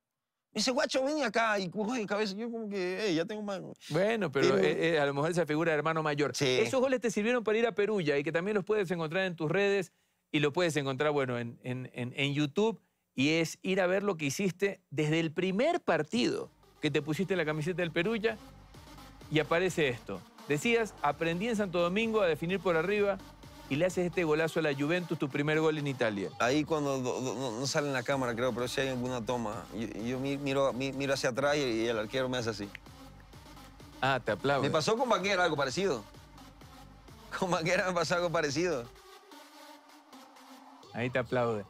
dice, guacho, ven acá. Y cabeza. Yo como que, ya tengo mano. Bueno, pero, eh, eh, a lo mejor esa figura de hermano mayor. Esos goles te sirvieron para ir a Perulla y que también los puedes encontrar en tus redes y lo puedes encontrar, bueno, en, en, YouTube. Y es ir a ver lo que hiciste desde el primer partido que te pusiste la camiseta del Perulla y aparece esto. Decías, aprendí en Santo Domingo a definir por arriba, y le haces este golazo a la Juventus, tu primer gol en Italia. Ahí cuando no sale en la cámara, creo, pero si hay alguna toma, yo, miro, miro, hacia atrás y, el arquero me hace así. Ah, te aplaudo. Me pasó con Banguera algo parecido. Con Banguera me pasó algo parecido. Ahí te aplaude.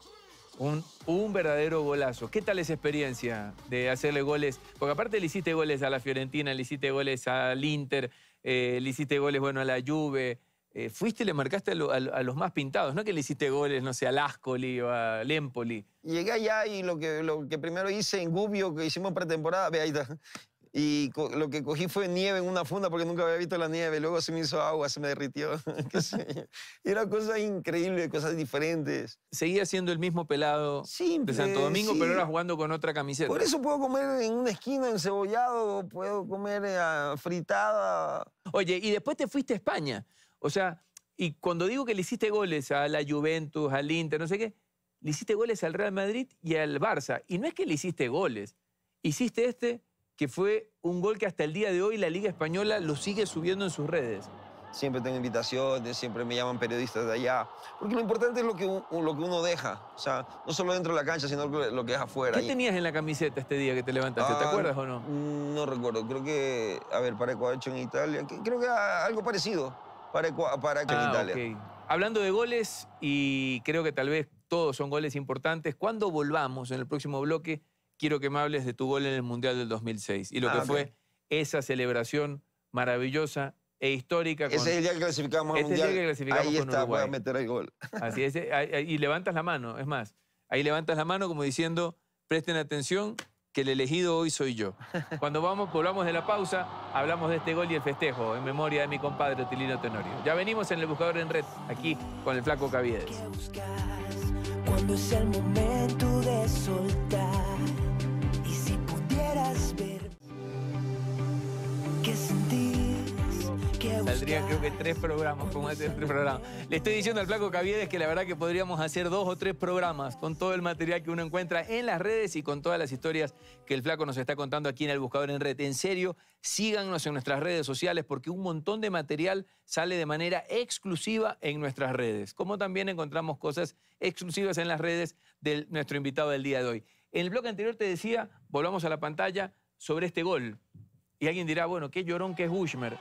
Un, un, verdadero golazo. ¿Qué tal esa experiencia de hacerle goles? Porque aparte le hiciste goles a la Fiorentina, le hiciste goles al Inter, eh, le hiciste goles, bueno, a la Juve. Eh, fuiste y le marcaste a, los más pintados, no que le hiciste goles, no sé, al Ascoli o al Empoli. Llegué allá y lo que, lo que primero hice en Gubbio, que hicimos pretemporada, ve ahí Y lo que cogí fue nieve en una funda porque nunca había visto la nieve. Luego se me hizo agua, se me derritió. ¿Qué sé? Era cosas increíbles, cosas diferentes. Seguía siendo el mismo pelado de Santo Domingo, pero ahora jugando con otra camiseta. Por eso puedo comer en una esquina encebollado, puedo comer eh, fritada. Oye, y después te fuiste a España. O sea, y cuando digo que le hiciste goles a la Juventus, al Inter, no sé qué, le hiciste goles al Real Madrid y al Barça. Y no es que le hiciste goles, hiciste este que fue un gol que hasta el día de hoy la Liga Española lo sigue subiendo en sus redes. Siempre tengo invitaciones, siempre me llaman periodistas de allá. Porque lo importante es lo que, lo que uno deja. O sea, no solo dentro de la cancha, sino lo que es afuera. ¿Qué tenías en la camiseta este día que te levantaste? ¿Te ah, acuerdas o no? Mm, no recuerdo. Creo que, a ver, para Ecuador en Italia. Creo que algo parecido para, ah, Hablando de goles, y creo que tal vez todos son goles importantes, cuando volvamos en el próximo bloque, quiero que me hables de tu gol en el Mundial del 2006 y lo ah, que fue esa celebración maravillosa e histórica. Con, ese es el día que clasificamos al Mundial. ahí está, a meter el gol. Así eh, y levantas la mano, es más, ahí levantas la mano como diciendo, presten atención, que el elegido hoy soy yo. Cuando vamos, volvamos de la pausa, hablamos de este gol y el festejo en memoria de mi compadre Tilino Tenorio. Ya venimos en El Buscador en Red, aquí con el flaco Caviedes. creo que tres programas, como hacer este, tres programas. Le estoy diciendo al flaco Caviedes que la verdad que podríamos hacer dos o tres programas con todo el material que uno encuentra en las redes y con todas las historias que el flaco nos está contando aquí en El Buscador en Red. En serio, síganos en nuestras redes sociales porque un montón de material sale de manera exclusiva en nuestras redes, como también encontramos cosas exclusivas en las redes de nuestro invitado del día de hoy. En el blog anterior te decía, volvamos a la pantalla, sobre este gol. Y alguien dirá, bueno, qué llorón que es Bushmer.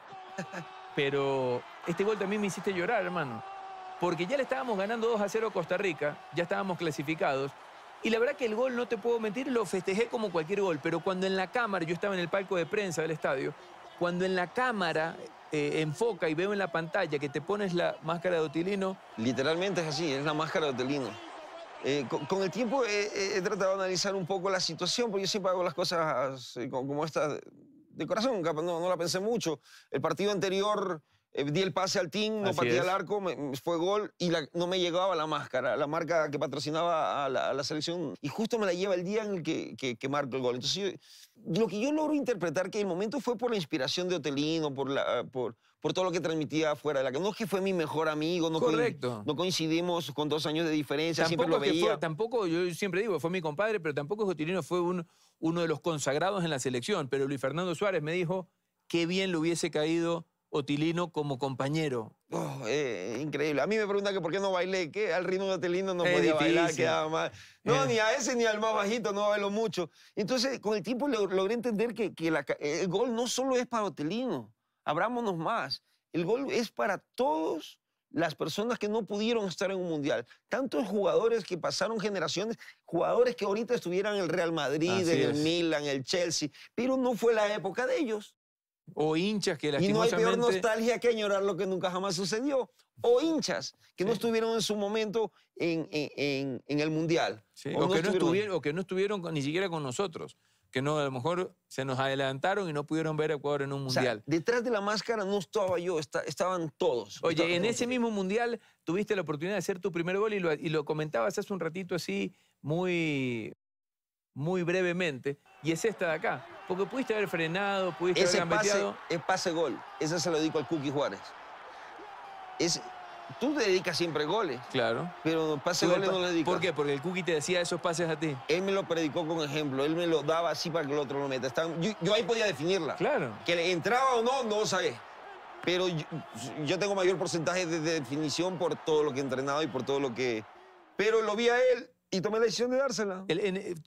Pero este gol también me hiciste llorar, hermano. Porque ya le estábamos ganando 2 a 0 a Costa Rica, ya estábamos clasificados. Y la verdad que el gol, no te puedo mentir, lo festejé como cualquier gol. Pero cuando en la cámara, yo estaba en el palco de prensa del estadio, cuando en la cámara eh, enfoca y veo en la pantalla que te pones la máscara de Otilino. Literalmente es así, es la máscara de Otilino. Eh, con, el tiempo he, tratado de analizar un poco la situación, porque yo siempre hago las cosas eh, como estas de corazón, no, no la pensé mucho. El partido anterior eh, Dí el pase al team, no pateé al arco, fue gol y la, no me llegaba la máscara, la marca que patrocinaba a la, selección. Y justo me la lleva el día en el que, que, marco el gol. Entonces, lo que yo logro interpretar que el momento fue por la inspiración de Otelino, por, la, eh, por, por todo lo que transmitía afuera de la No es que fue mi mejor amigo, no, Correcto. no coincidimos con dos años de diferencia, tampoco siempre lo veía. tampoco, yo siempre digo, fue mi compadre, pero tampoco Otelino fue uno de los consagrados en la selección. Pero Luis Fernando Suárez me dijo, qué bien le hubiese caído Otilino como compañero. Oh, eh, increíble. A mí me preguntan que por qué no bailé, que al ritmo de Otilino no podía bailar, quedaba mal. No, ni a ese ni al más bajito, no bailo mucho. Entonces, con el tiempo logré entender que, el gol no solo es para Otilino, abrámonos más. El gol es para todos las personas que no pudieron estar en un mundial. Tantos jugadores que pasaron generaciones, jugadores que ahorita estuvieran en el Real Madrid, en el Milan, Milan, el Chelsea, pero no fue la época de ellos. O hinchas que lastimosamente... Y no hay peor nostalgia que añorar lo que nunca jamás sucedió. O hinchas que no estuvieron en su momento en, en, el Mundial. O, que no estuvieron, que no estuvieron ni siquiera con nosotros. Que no, a lo mejor se nos adelantaron y no pudieron ver a Ecuador en un Mundial. detrás de la máscara no estaba yo, estaban todos. Oye, en ese mismo Mundial tuviste la oportunidad de hacer tu primer gol y lo, comentabas hace un ratito así muy, muy brevemente. Y es esta de acá. Porque pudiste haber frenado, pudiste ese haber gambeteado. Pase, es pase gol. Esa se lo dedico al Cookie Juárez. Es, tú te dedicas siempre goles. Claro. Pero pase goles no lo dedicas. ¿Por qué? Porque el Cookie te decía esos pases a ti. Él me lo predicó con ejemplo. Él me lo daba así para que el otro lo meta. yo, ahí podía definirla. Claro. Que entraba o no, no lo sabés. Pero yo, tengo mayor porcentaje de definición por todo lo que he entrenado y por todo lo que... Pero lo vi a él y tomé la decisión de dársela.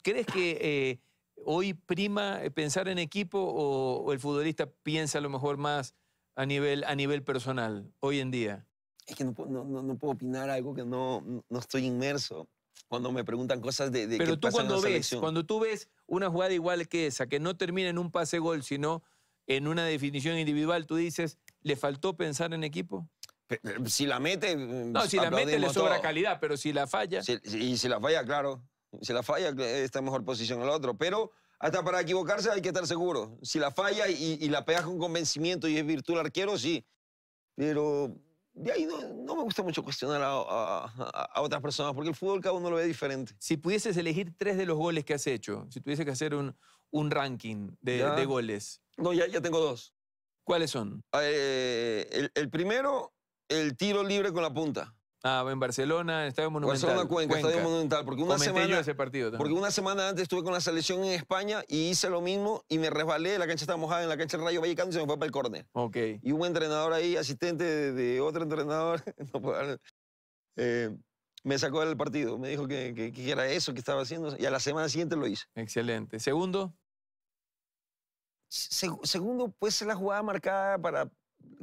¿Crees que... Eh, hoy prima eh, pensar en equipo o, el futbolista piensa a lo mejor más a nivel, a nivel personal hoy en día? Es que no, no, no puedo opinar algo que no, no, estoy inmerso. Cuando me preguntan cosas de... de Pero tú cuando ves, cuando tú ves una jugada igual que esa, que no termina en un pase gol, sino en una definición individual, tú dices, ¿le faltó pensar en equipo? Eh, si la mete... No, si la mete le sobra calidad, pero si la falla... y si la falla, claro, si la falla, eh, está en mejor posición el otro. Pero hasta para equivocarse hay que estar seguro. Si la falla y, la pegas con convencimiento y es virtud arquero, sí. Pero de ahí no, me gusta mucho cuestionar a, otras personas, porque el fútbol cada uno lo ve diferente. Si pudieses elegir tres de los goles que has hecho, si tuvieses que hacer un, ranking de, goles. No, ya, ya tengo dos. ¿Cuáles son? Eh, el primero, el tiro libre con la punta. Ah, en Barcelona, en Estadio Monumental. Barcelona Cuenca, Estadio Monumental. Porque una, semana, porque una semana antes estuve con la selección en España y hice lo mismo y me resbalé, la cancha estaba mojada en la cancha del Rayo Vallecano y se me fue para el córner. Ok. Y un entrenador ahí, asistente de, otro entrenador, eh, me sacó del partido. Me dijo que, que, era eso que estaba haciendo y a la semana siguiente lo hice. Excelente. ¿Segundo? segundo, pues la jugada marcada para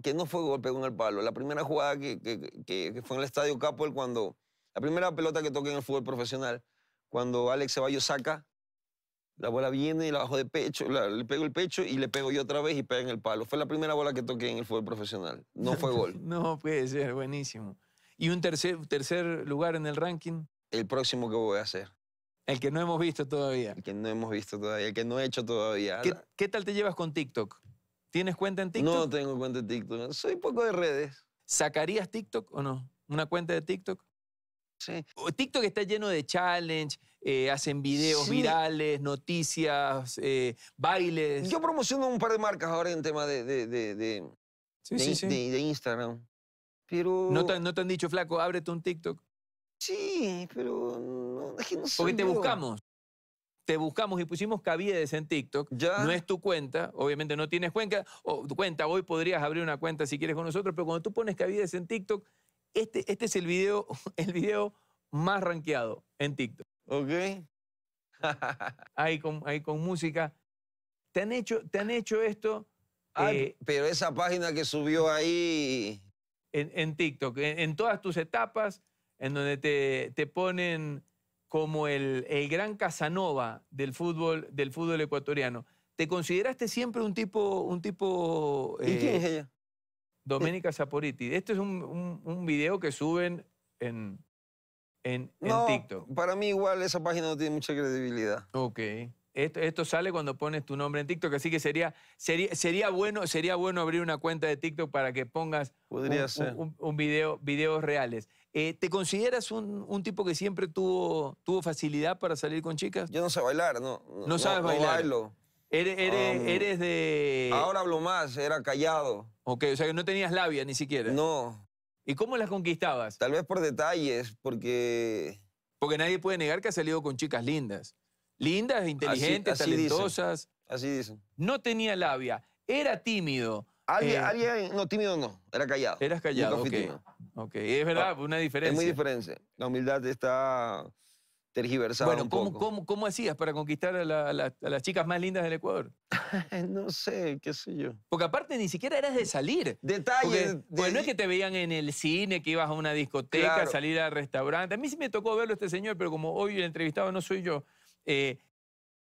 que no fue golpe en el palo. La primera jugada que, fue en el Estadio Capo, cuando... La primera pelota que toqué en el fútbol profesional, cuando Alex Ceballos saca, la bola viene y la bajo de pecho, le pego el pecho y le pego yo otra vez y pega en el palo. Fue la primera bola que toqué en el fútbol profesional. No fue gol. no puede ser, buenísimo. ¿Y un tercer, tercer lugar en el ranking? El próximo que voy a hacer. El que no hemos visto todavía. El que no hemos visto todavía, el que no he hecho todavía. ¿Qué, tal te llevas con TikTok? ¿Tienes cuenta en TikTok? No tengo cuenta en TikTok. Soy poco de redes. ¿Sacarías TikTok o no? ¿Una cuenta de TikTok? Sí. TikTok está lleno de challenge, eh, hacen videos virales, noticias, eh, bailes. Yo promociono un par de marcas ahora en tema de, de, de, de, Instagram. Pero... ¿No te, han dicho, flaco, ábrete un TikTok? Sí, pero no, es Porque te buscamos te buscamos y pusimos cabides en TikTok. Ya. No es tu cuenta, obviamente no tienes cuenta, o, cuenta, hoy podrías abrir una cuenta si quieres con nosotros, pero cuando tú pones cabides en TikTok, este, este es el video, el video más rankeado en TikTok. Ok. ahí, con, ahí con música. Te han hecho, te han hecho esto. Ah, eh, pero esa página que subió ahí. En, TikTok, en, todas tus etapas, en donde te, te ponen como el, gran Casanova del fútbol, del fútbol ecuatoriano. ¿Te consideraste siempre un tipo... Un tipo ¿Y quién es eh, ella? Doménica Saporiti. Este es un, un, video que suben en, en, no, TikTok. Para mí igual esa página no tiene mucha credibilidad. Ok. Esto, esto, sale cuando pones tu nombre en TikTok, así que sería, sería, bueno, sería bueno abrir una cuenta de TikTok para que pongas un, video, videos reales. Eh, ¿Te consideras un, tipo que siempre tuvo, facilidad para salir con chicas? Yo no sé bailar, no. No, sabes bailar. No bailo. Um, eres, de. Ahora hablo más, era callado. Ok, o sea que no tenías labia ni siquiera. No. ¿Y cómo las conquistabas? Tal vez por detalles, porque. Porque nadie puede negar que has salido con chicas lindas. Lindas, inteligentes, talentosas. Así dicen. No tenía labia, era tímido. Alguien, eh, no tímido no, era callado. Eras callado, ok. Ok, es verdad, ah, una diferencia. Es muy diferente. La humildad está tergiversada. Bueno, ¿cómo, ¿cómo, ¿cómo, hacías para conquistar a, las chicas más lindas del Ecuador? no sé, qué sé yo. Porque aparte ni siquiera eras de salir. Detalles. Bueno, no es que te veían en el cine, que ibas a una discoteca, salir al restaurante. A mí sí me tocó verlo este señor, pero como hoy el entrevistado no soy yo, eh,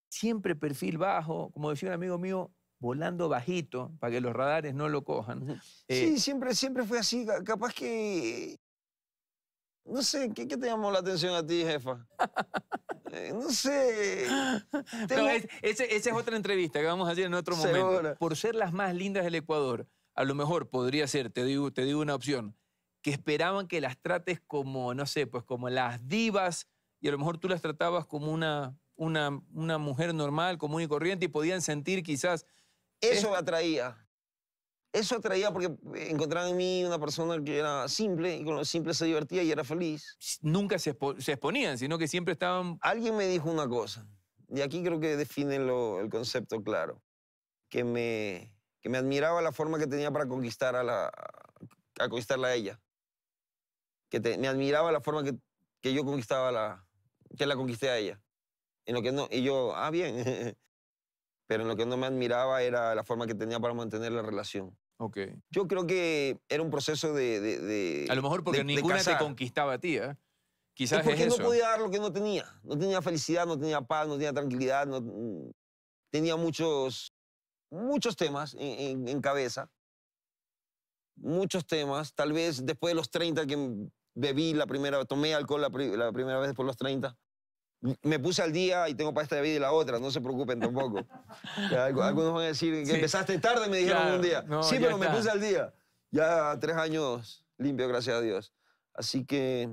siempre perfil bajo, como decía un amigo mío, volando bajito para que los radares no lo cojan. Eh, sí, siempre, siempre fue así. Capaz que... No sé, ¿qué, te llamó la atención a ti, jefa? Eh, no sé. esa es otra entrevista que vamos a hacer en otro momento. Por ser las más lindas del Ecuador, a lo mejor podría ser, te digo, una opción, que esperaban que las trates como, no sé, pues como las divas y a lo mejor tú las tratabas como una, una, una mujer normal, común y corriente y podían sentir quizás eso atraía. Eso atraía porque encontraba en mí una persona que era simple y con lo simple se divertía y era feliz. Nunca se, exponían, sino que siempre estaban... Alguien me dijo una cosa, y aquí creo que define el concepto claro, que me, que me admiraba la forma que tenía para conquistar a, la, conquistarla a ella. Que me admiraba la forma que, que yo conquistaba la... que la conquisté a ella. En lo que no, y yo, ah, bien. pero en lo que no me admiraba era la forma que tenía para mantener la relación. Okay. Yo creo que era un proceso de... a lo mejor porque ninguna te conquistaba a ti, ¿eh? Quizás es porque es no podía dar lo que no tenía. No tenía felicidad, no tenía paz, no tenía tranquilidad, no, mm, tenía muchos, muchos temas en, cabeza. Muchos temas. Tal vez después de los 30 que bebí la primera, tomé alcohol la, la primera vez por los 30 me puse al día y tengo para esta vida y la otra, no se preocupen tampoco. Algunos van a decir que empezaste tarde, me dijeron un día. sí, pero me puse al día. Ya tres años limpio, gracias a Dios. Así que...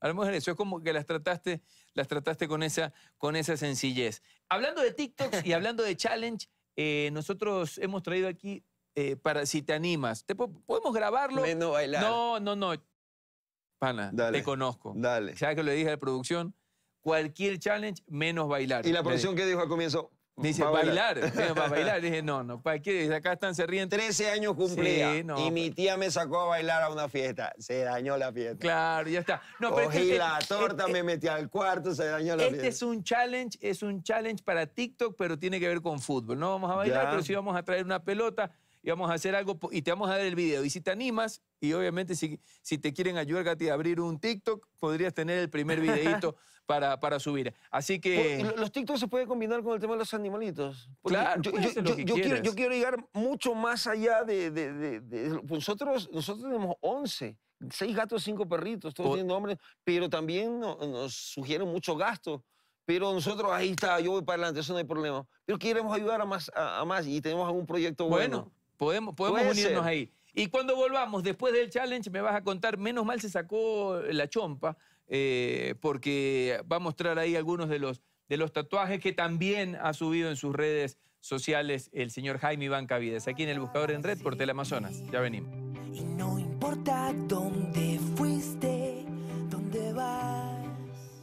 A lo mejor eso es como que las trataste, las trataste con, esa, con esa sencillez. Hablando de TikToks y hablando de challenge, eh, nosotros hemos traído aquí eh, para si te animas. ¿Podemos grabarlo? Menos bailar. No, no, no. Pana, te conozco. Dale. ¿Sabes que le dije a la producción? cualquier challenge menos bailar. ¿Y la producción que dijo al comienzo? dice, bailar, va bailar. dije, no, no, ¿para qué? acá están, se ríen. 13 años cumplía. y mi tía me sacó a bailar a una fiesta. Se dañó la fiesta. Claro, ya está. No, Cogí la torta, me metí al cuarto, se dañó la este fiesta. Este es un challenge, es un challenge para TikTok, pero tiene que ver con fútbol. No vamos a bailar, pero sí vamos a traer una pelota y vamos a hacer algo y te vamos a dar el video. Y si te animas, y obviamente si, si te quieren ayudar, Gati, a abrir un TikTok, podrías tener el primer videito para, para subir. Así que... los TikToks se puede combinar con el tema de los animalitos. Claro, yo, quiero, yo quiero llegar mucho más allá de... nosotros, nosotros tenemos 11 seis gatos, cinco perritos, todos tienen nombres, pero también nos sugieren mucho gasto. Pero nosotros, ahí está, yo voy para adelante, eso no hay problema. Pero queremos ayudar a más, a, más y tenemos algún proyecto bueno. Bueno, podemos, podemos unirnos ahí. Y cuando volvamos, después del challenge, me vas a contar, menos mal se sacó la chompa, eh, porque va a mostrar ahí algunos de los, de los tatuajes que también ha subido en sus redes sociales el señor Jaime Iván Cavides, aquí en El Buscador en Red por Teleamazonas. Ya venimos. Y no importa dónde fuiste, dónde vas,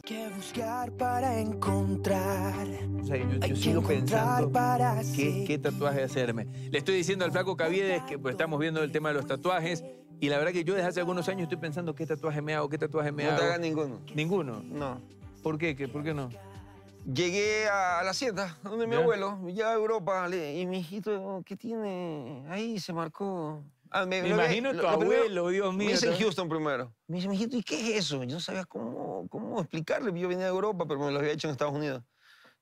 que buscar para encontrar. O sea, yo, sigo pensando para qué, qué, tatuaje hacerme. Le estoy diciendo al flaco Caviedes que pues, estamos viendo el tema de los tatuajes. Y la verdad que yo desde hace algunos años estoy pensando qué tatuaje me hago, qué tatuaje me hago. No te hagas ninguno. ¿Ninguno? No. ¿Por qué? ¿Qué? ¿Por qué no? Llegué a, la hacienda, donde mi abuelo, ya a Europa, y mi hijito, ¿qué tiene? Ahí se marcó. Ah, me, imagino tu abuelo, Dios mío. Me dice en Houston primero. Me dice, mi hijito, ¿y qué es eso? Yo no sabía cómo, cómo explicarle. Yo venía de Europa, pero me lo había hecho en Estados Unidos.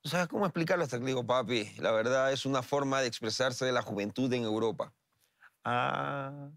No sabía cómo explicarlo hasta que le digo, papi, la verdad es una forma de expresarse de la juventud en Europa. Ah.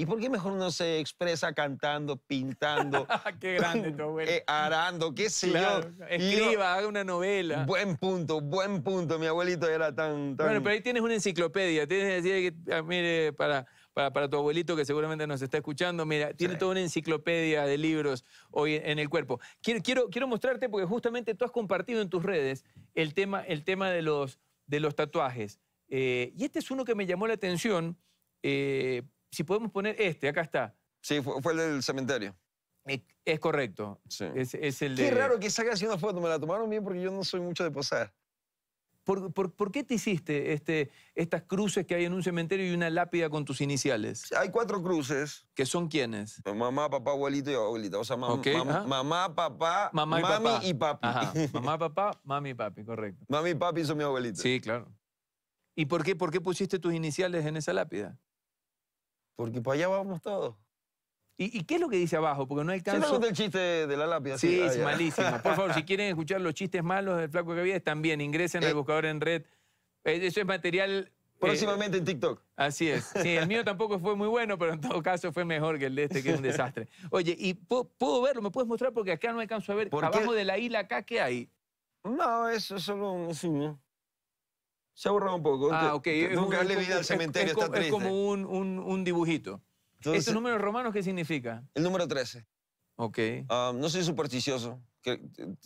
¿Y por qué mejor no se expresa cantando, pintando? Ah, qué grande tu abuelo. Eh, arando, qué sé yo. Escriba, haga una novela. Buen punto, buen punto. Mi abuelito era tan, Bueno, pero ahí tienes una enciclopedia. Tienes que decir que, ah, mire, para, para, tu abuelito que seguramente nos está escuchando, mira, tiene toda una enciclopedia de libros hoy en el cuerpo. Quiero, quiero, quiero mostrarte, porque justamente tú has compartido en tus redes el tema, el tema de, los, de los tatuajes. Eh, y este es uno que me llamó la atención. Eh, si podemos poner este, acá está. Sí, fue, el del cementerio. Eh, es, correcto. Es, el Qué raro que sacas una foto, me la tomaron bien porque yo no soy mucho de posar. ¿Por, qué te hiciste este, estas cruces que hay en un cementerio y una lápida con tus iniciales? Hay cuatro cruces. ¿Que son quiénes? Pues mamá, papá, abuelito y abuelita. O sea, mamá, papá, mamá y mami papá. y papi. Mamá, papá, mami y papi, correcto. Mami y papi son mi abuelitos. Sí, claro. ¿Y por qué, por qué pusiste tus iniciales en esa lápida? porque para allá vamos todos. ¿Y, qué es lo que dice abajo? Porque no hay Sí, no el chiste de la lápida. Sí, ah, es malísimo. Por favor, si quieren escuchar los chistes malos del Flaco Cavides, también ingresen al eh. buscador en red. Eh, eso es material... Eh, Próximamente en TikTok. Así es. Sí, el mío tampoco fue muy bueno, pero en todo caso fue mejor que el de este, que es un desastre. Oye, ¿y puedo, verlo? ¿Me puedes mostrar? Porque acá no alcanzo a ver. ¿Por Abajo de la isla, acá, ¿qué hay? No, eso es solo un... Se ha borrado un poco. Ah, ok. Nunca le vida al cementerio, es, está triste. Es como un, un, dibujito. Entonces, ¿Este número romano qué significa? El número 13. Ok. Ah, no soy supersticioso.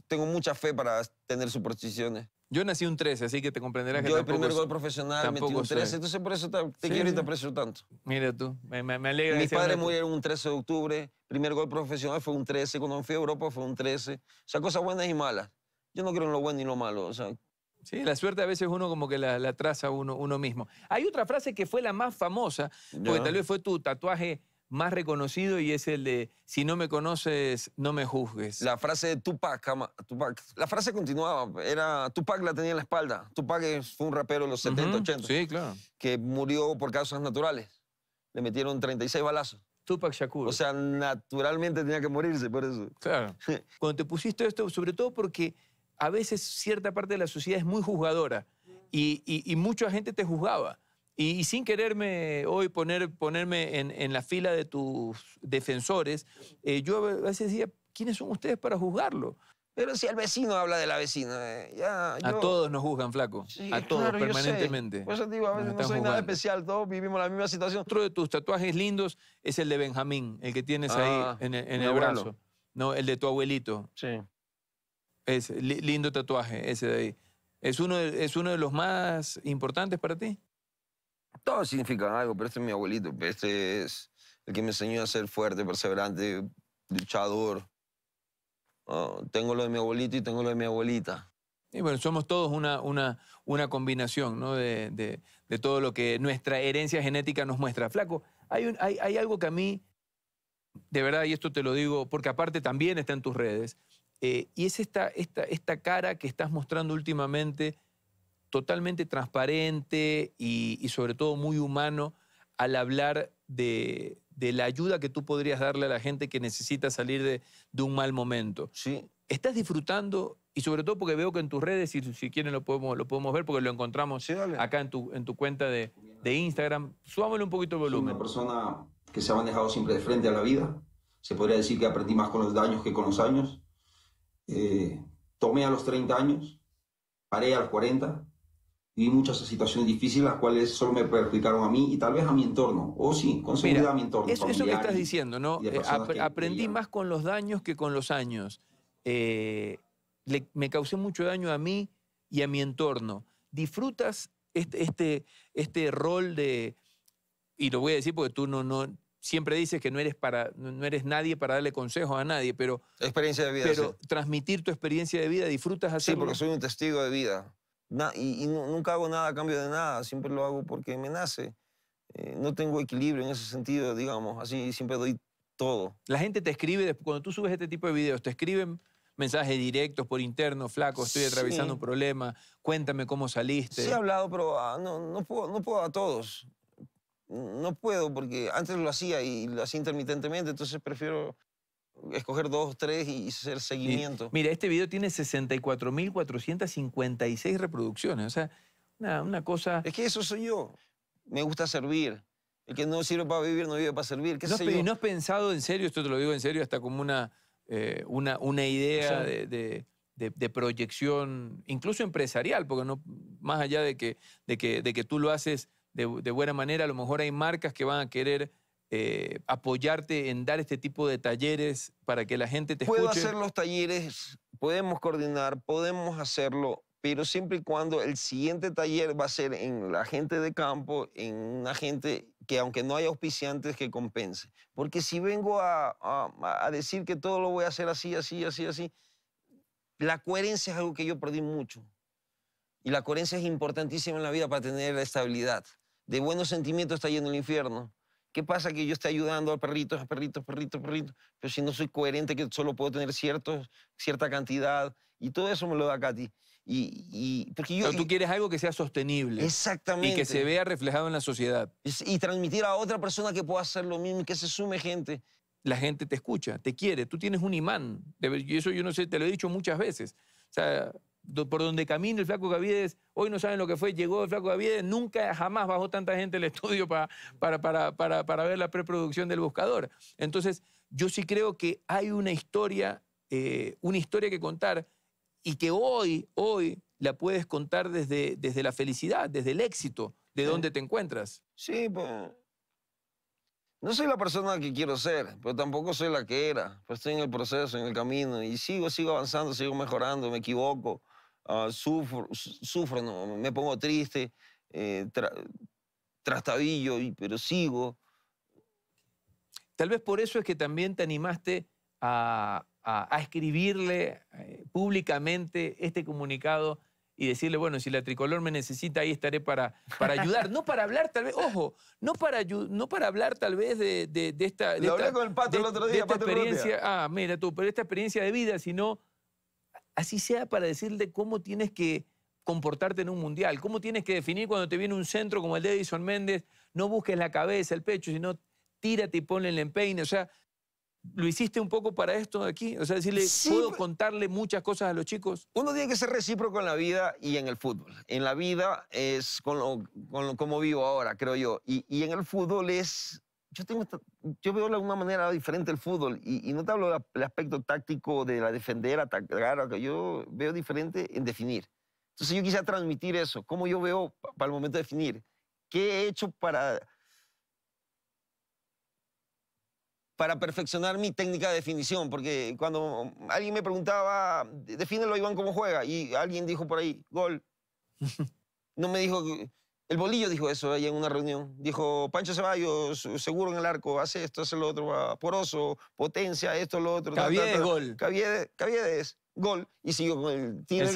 tengo mucha fe para tener supersticiones. Yo nací un 13, así que te comprenderás que Yo el primer gol profesional metí un 13, entonces por eso te, quiero y te aprecio tanto. Mira tú, me, me alegra. Mis padres murieron un 13 de octubre, primer gol profesional fue un 13, cuando fui a Europa fue un 13. O sea, cosas buenas y malas. Yo no creo en lo bueno ni lo malo, o sea, Sí, la suerte a veces uno como que la, traza uno, uno mismo. Hay otra frase que fue la más famosa, porque tal vez fue tu tatuaje más reconocido y es el de si no me conoces, no me juzgues. La frase de Tupac, La frase continuaba, era Tupac la tenía en la espalda. Tupac fue un rapero de los 70, 80. Sí, claro. Que murió por causas naturales. Le metieron 36 balazos. Tupac Shakur. O sea, naturalmente tenía que morirse por eso. Claro. Cuando te pusiste esto, sobre todo porque a veces cierta parte de la sociedad es muy juzgadora y, mucha gente te juzgaba. Y, sin quererme hoy poner, ponerme en, la fila de tus defensores, eh, yo a veces decía, ¿quiénes son ustedes para juzgarlo? Pero si el vecino habla de la vecina, eh, ya, A todos nos juzgan, flaco. a todos, permanentemente. digo, a veces no soy nada especial, todos vivimos la misma situación. Otro de tus tatuajes lindos es el de Benjamín, el que tienes ahí ah, en, el brazo. No, el de tu abuelito. Sí. Es lindo tatuaje ese de ahí. ¿Es uno, de, ¿Es uno de los más importantes para ti? Todos significan algo, pero este es mi abuelito. Pues, este es el que me enseñó a ser fuerte, perseverante, luchador. Ah, tengo lo de mi abuelito y tengo lo de mi abuelita. Y bueno, somos todos una, una, una combinación ¿no? de, de, de, todo lo que nuestra herencia genética nos muestra. Flaco, hay, un, hay, hay, algo que a mí, de verdad, y esto te lo digo, porque aparte también está en tus redes, eh, y es esta, esta, esta cara que estás mostrando últimamente, totalmente transparente y, sobre todo muy humano, al hablar de, la ayuda que tú podrías darle a la gente que necesita salir de, un mal momento. Sí. ¿Estás disfrutando? Y sobre todo porque veo que en tus redes, y si quieren lo podemos, lo podemos ver porque lo encontramos acá en tu, en tu cuenta de, de Instagram. Subámosle un poquito el volumen. una persona que se ha manejado siempre de frente a la vida. Se podría decir que aprendí más con los daños que con los años. Eh, tomé a los 30 años, paré a los 40, viví muchas situaciones difíciles las cuales solo me perjudicaron a mí y tal vez a mi entorno, o sí, con seguridad a mi entorno. Eso, eso que estás diciendo, ¿no? Eh, aprendí más con los daños que con los años. Eh, me causé mucho daño a mí y a mi entorno. ¿Disfrutas este, este, este rol de, y lo voy a decir porque tú no, no, siempre dices que no eres, para, no eres nadie para darle consejos a nadie, pero... Experiencia de vida. Pero transmitir tu experiencia de vida, disfrutas así. Sí, porque soy un testigo de vida. y, nunca hago nada a cambio de nada, siempre lo hago porque me nace. Eh, no tengo equilibrio en ese sentido, digamos, así siempre doy todo. La gente te escribe, cuando tú subes este tipo de videos, te escriben mensajes directos por interno, flaco, estoy atravesando un problema, cuéntame cómo saliste. Sí he hablado, pero ah, no, no, puedo, no puedo a todos no puedo porque antes lo hacía y lo hacía intermitentemente, entonces prefiero escoger dos, tres y hacer seguimiento. mira, este video tiene 64.456 reproducciones, o sea, una, una, cosa... Es que eso soy yo. Me gusta servir. El que no sirve para vivir no vive para servir. ¿Qué no, sé yo? no has pensado en serio, esto te lo digo en serio, hasta como una, eh, una, una, idea de, De, de, proyección, incluso empresarial, porque no, más allá de que, de que, de que tú lo haces de, buena manera. A lo mejor hay marcas que van a querer eh, apoyarte en dar este tipo de talleres para que la gente te Puedo Puedo hacer los talleres, podemos coordinar, podemos hacerlo, pero siempre y cuando el siguiente taller va a ser en la gente de campo, en una gente que aunque no haya auspiciantes, que compense. Porque si vengo a, a decir que todo lo voy a hacer así, así, así, así, la coherencia es algo que yo perdí mucho. Y la coherencia es importantísima en la vida para tener la estabilidad de buenos sentimientos está yendo el infierno. ¿Qué pasa que yo estoy ayudando a perritos, a perritos, perritos, perritos? Pero si no soy coherente, que solo puedo tener cierta cantidad. Y todo eso me lo da Katy. Y, y porque yo, Pero tú quieres algo que sea sostenible. Exactamente. Y que se vea reflejado en la sociedad. Y, y transmitir a otra persona que pueda hacer lo mismo y que se sume gente. La gente te escucha, te quiere, tú tienes un imán. Y eso yo no sé, te lo he dicho muchas veces. O sea, por donde camino el flaco Gavídez hoy no saben lo que fue, llegó el flaco Gavídez nunca jamás bajó tanta gente al estudio para, para, para, para, para ver la preproducción del buscador. Entonces, yo sí creo que hay una historia, eh, una historia que contar y que hoy, hoy la puedes contar desde, desde la felicidad, desde el éxito, de donde dónde te encuentras. Sí, pues... No soy la persona que quiero ser, pero tampoco soy la que era. Pues estoy en el proceso, en el camino, y sigo, sigo avanzando, sigo mejorando, me equivoco. Ah, sufro, sufro me pongo triste, eh, trastabillo, pero sigo. Tal vez por eso es que también te animaste a, escribirle eh, públicamente este comunicado y decirle, bueno, si la tricolor me necesita, ahí estaré para, para ayudar. No para hablar, tal vez, ojo, no para, no para hablar tal vez de, esta... De Lo hablé con el Pato el otro día, experiencia, Ah, mira tú, pero esta experiencia de vida, sino así sea para decirle cómo tienes que comportarte en un mundial, cómo tienes que definir cuando te viene un centro como el de Edison Méndez, no busques la cabeza, el pecho, sino tírate y ponle el empeine, o sea, ¿Lo hiciste un poco para esto aquí? O sea, decirle, ¿puedo contarle muchas cosas a los chicos? Uno tiene que ser recíproco en la vida y en el fútbol. En la vida es como vivo ahora, creo yo. y, en el fútbol es yo, tengo yo veo de alguna manera diferente el fútbol y, no te hablo del aspecto táctico de la defender, atacar, yo veo diferente en definir. Entonces yo quisiera transmitir eso, cómo yo veo para el momento de definir, qué he hecho para, para perfeccionar mi técnica de definición, porque cuando alguien me preguntaba, defínelo Iván cómo juega, y alguien dijo por ahí, gol, no me dijo... Que, el Bolillo dijo eso ahí en una reunión. Dijo, Pancho Ceballos, seguro en el arco, hace esto, hace lo otro, va, poroso, potencia, esto, lo otro. Caviedes, gol. cabía gol. Y siguió con el tiro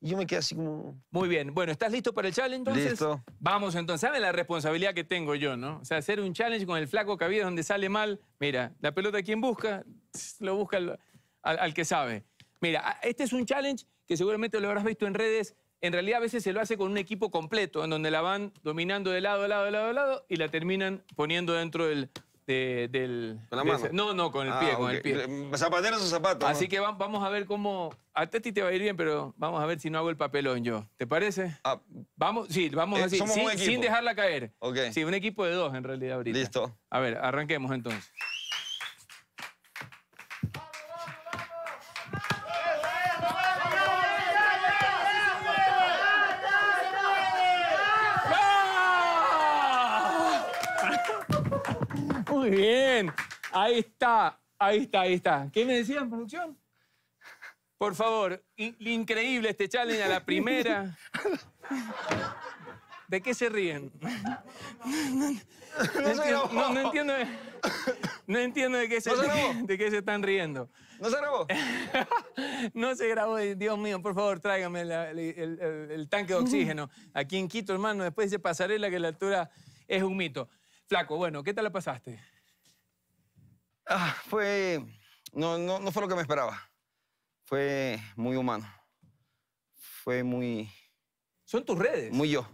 Y yo me quedé así como... Muy bien. Bueno, ¿estás listo para el challenge entonces? Listo. Vamos entonces. ¿Saben la responsabilidad que tengo yo, no? O sea, hacer un challenge con el flaco Caviedes donde sale mal. Mira, la pelota quien busca, lo busca al que sabe. Mira, este es un challenge que seguramente lo habrás visto en redes en realidad a veces se lo hace con un equipo completo, en donde la van dominando de lado, de lado, de lado, de lado, y la terminan poniendo dentro del... del ¿Con la mano? no, no, con el ah, pie, con el pie. Zapatero o zapatos. Así que vamos a ver cómo... A Teti te va a ir bien, pero vamos a ver si no hago el papelón yo. ¿Te parece? Ah, vamos, sí, vamos a eh, así, sin, dejarla caer. Sí, un equipo de dos en realidad ahorita. Listo. A ver, arranquemos entonces. Muy bien. Ahí está, ahí está, ahí está. ¿Qué me decían, producción? Por favor, increíble este challenge a la primera. ¿De qué se ríen? No, entiendo, no, entiendo, de, no qué se, están riendo. ¿No se grabó? no se grabó. Dios mío, por favor, tráigame el, tanque de oxígeno. Aquí en Quito, hermano, después de esa pasarela que la altura es un mito. Flaco, bueno, ¿qué tal la pasaste? Ah, fue. No, fue lo que me esperaba. Fue muy humano. Fue muy. Son tus redes. Muy yo.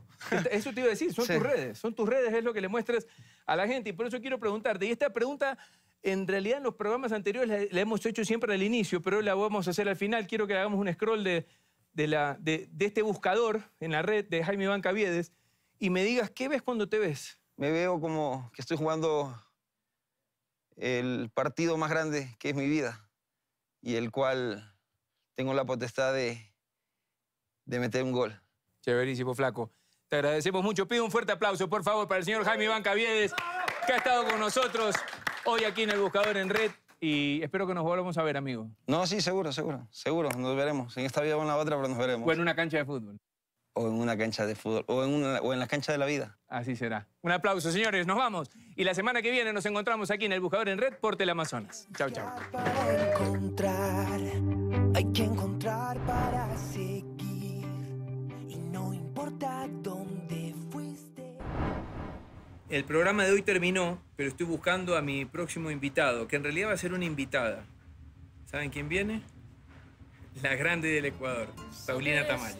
Eso te iba a decir, son tus redes. Son tus redes, es lo que le muestras a la gente. Y por eso quiero preguntarte. Y esta pregunta, en realidad, en los programas anteriores la, hemos hecho siempre al inicio, pero la vamos a hacer al final. Quiero que hagamos un scroll de, de, la, de, de este buscador en la red de Jaime Iván Caviedes y me digas, ¿qué ves cuando te ves? Me veo como que estoy jugando el partido más grande que es mi vida y el cual tengo la potestad de, de meter un gol. Chéverísimo, flaco. Te agradecemos mucho. Pido un fuerte aplauso, por favor, para el señor Jaime Iván Caviedes, que ha estado con nosotros hoy aquí en El Buscador en Red. Y espero que nos volvamos a ver, amigo. No, sí, seguro, seguro. Seguro, nos veremos. En esta vida o en la otra, pero nos veremos. bueno en una cancha de fútbol o en una cancha de fútbol o en, una, o las canchas de la vida. Así será. Un aplauso, señores, nos vamos. Y la semana que viene nos encontramos aquí en El Buscador en Red por Teleamazonas. Chau, chao! hay que encontrar para seguir y no importa dónde fuiste. El programa de hoy terminó, pero estoy buscando a mi próximo invitado, que en realidad va a ser una invitada. ¿Saben quién viene? la grande del Ecuador, Paulina Tamayo.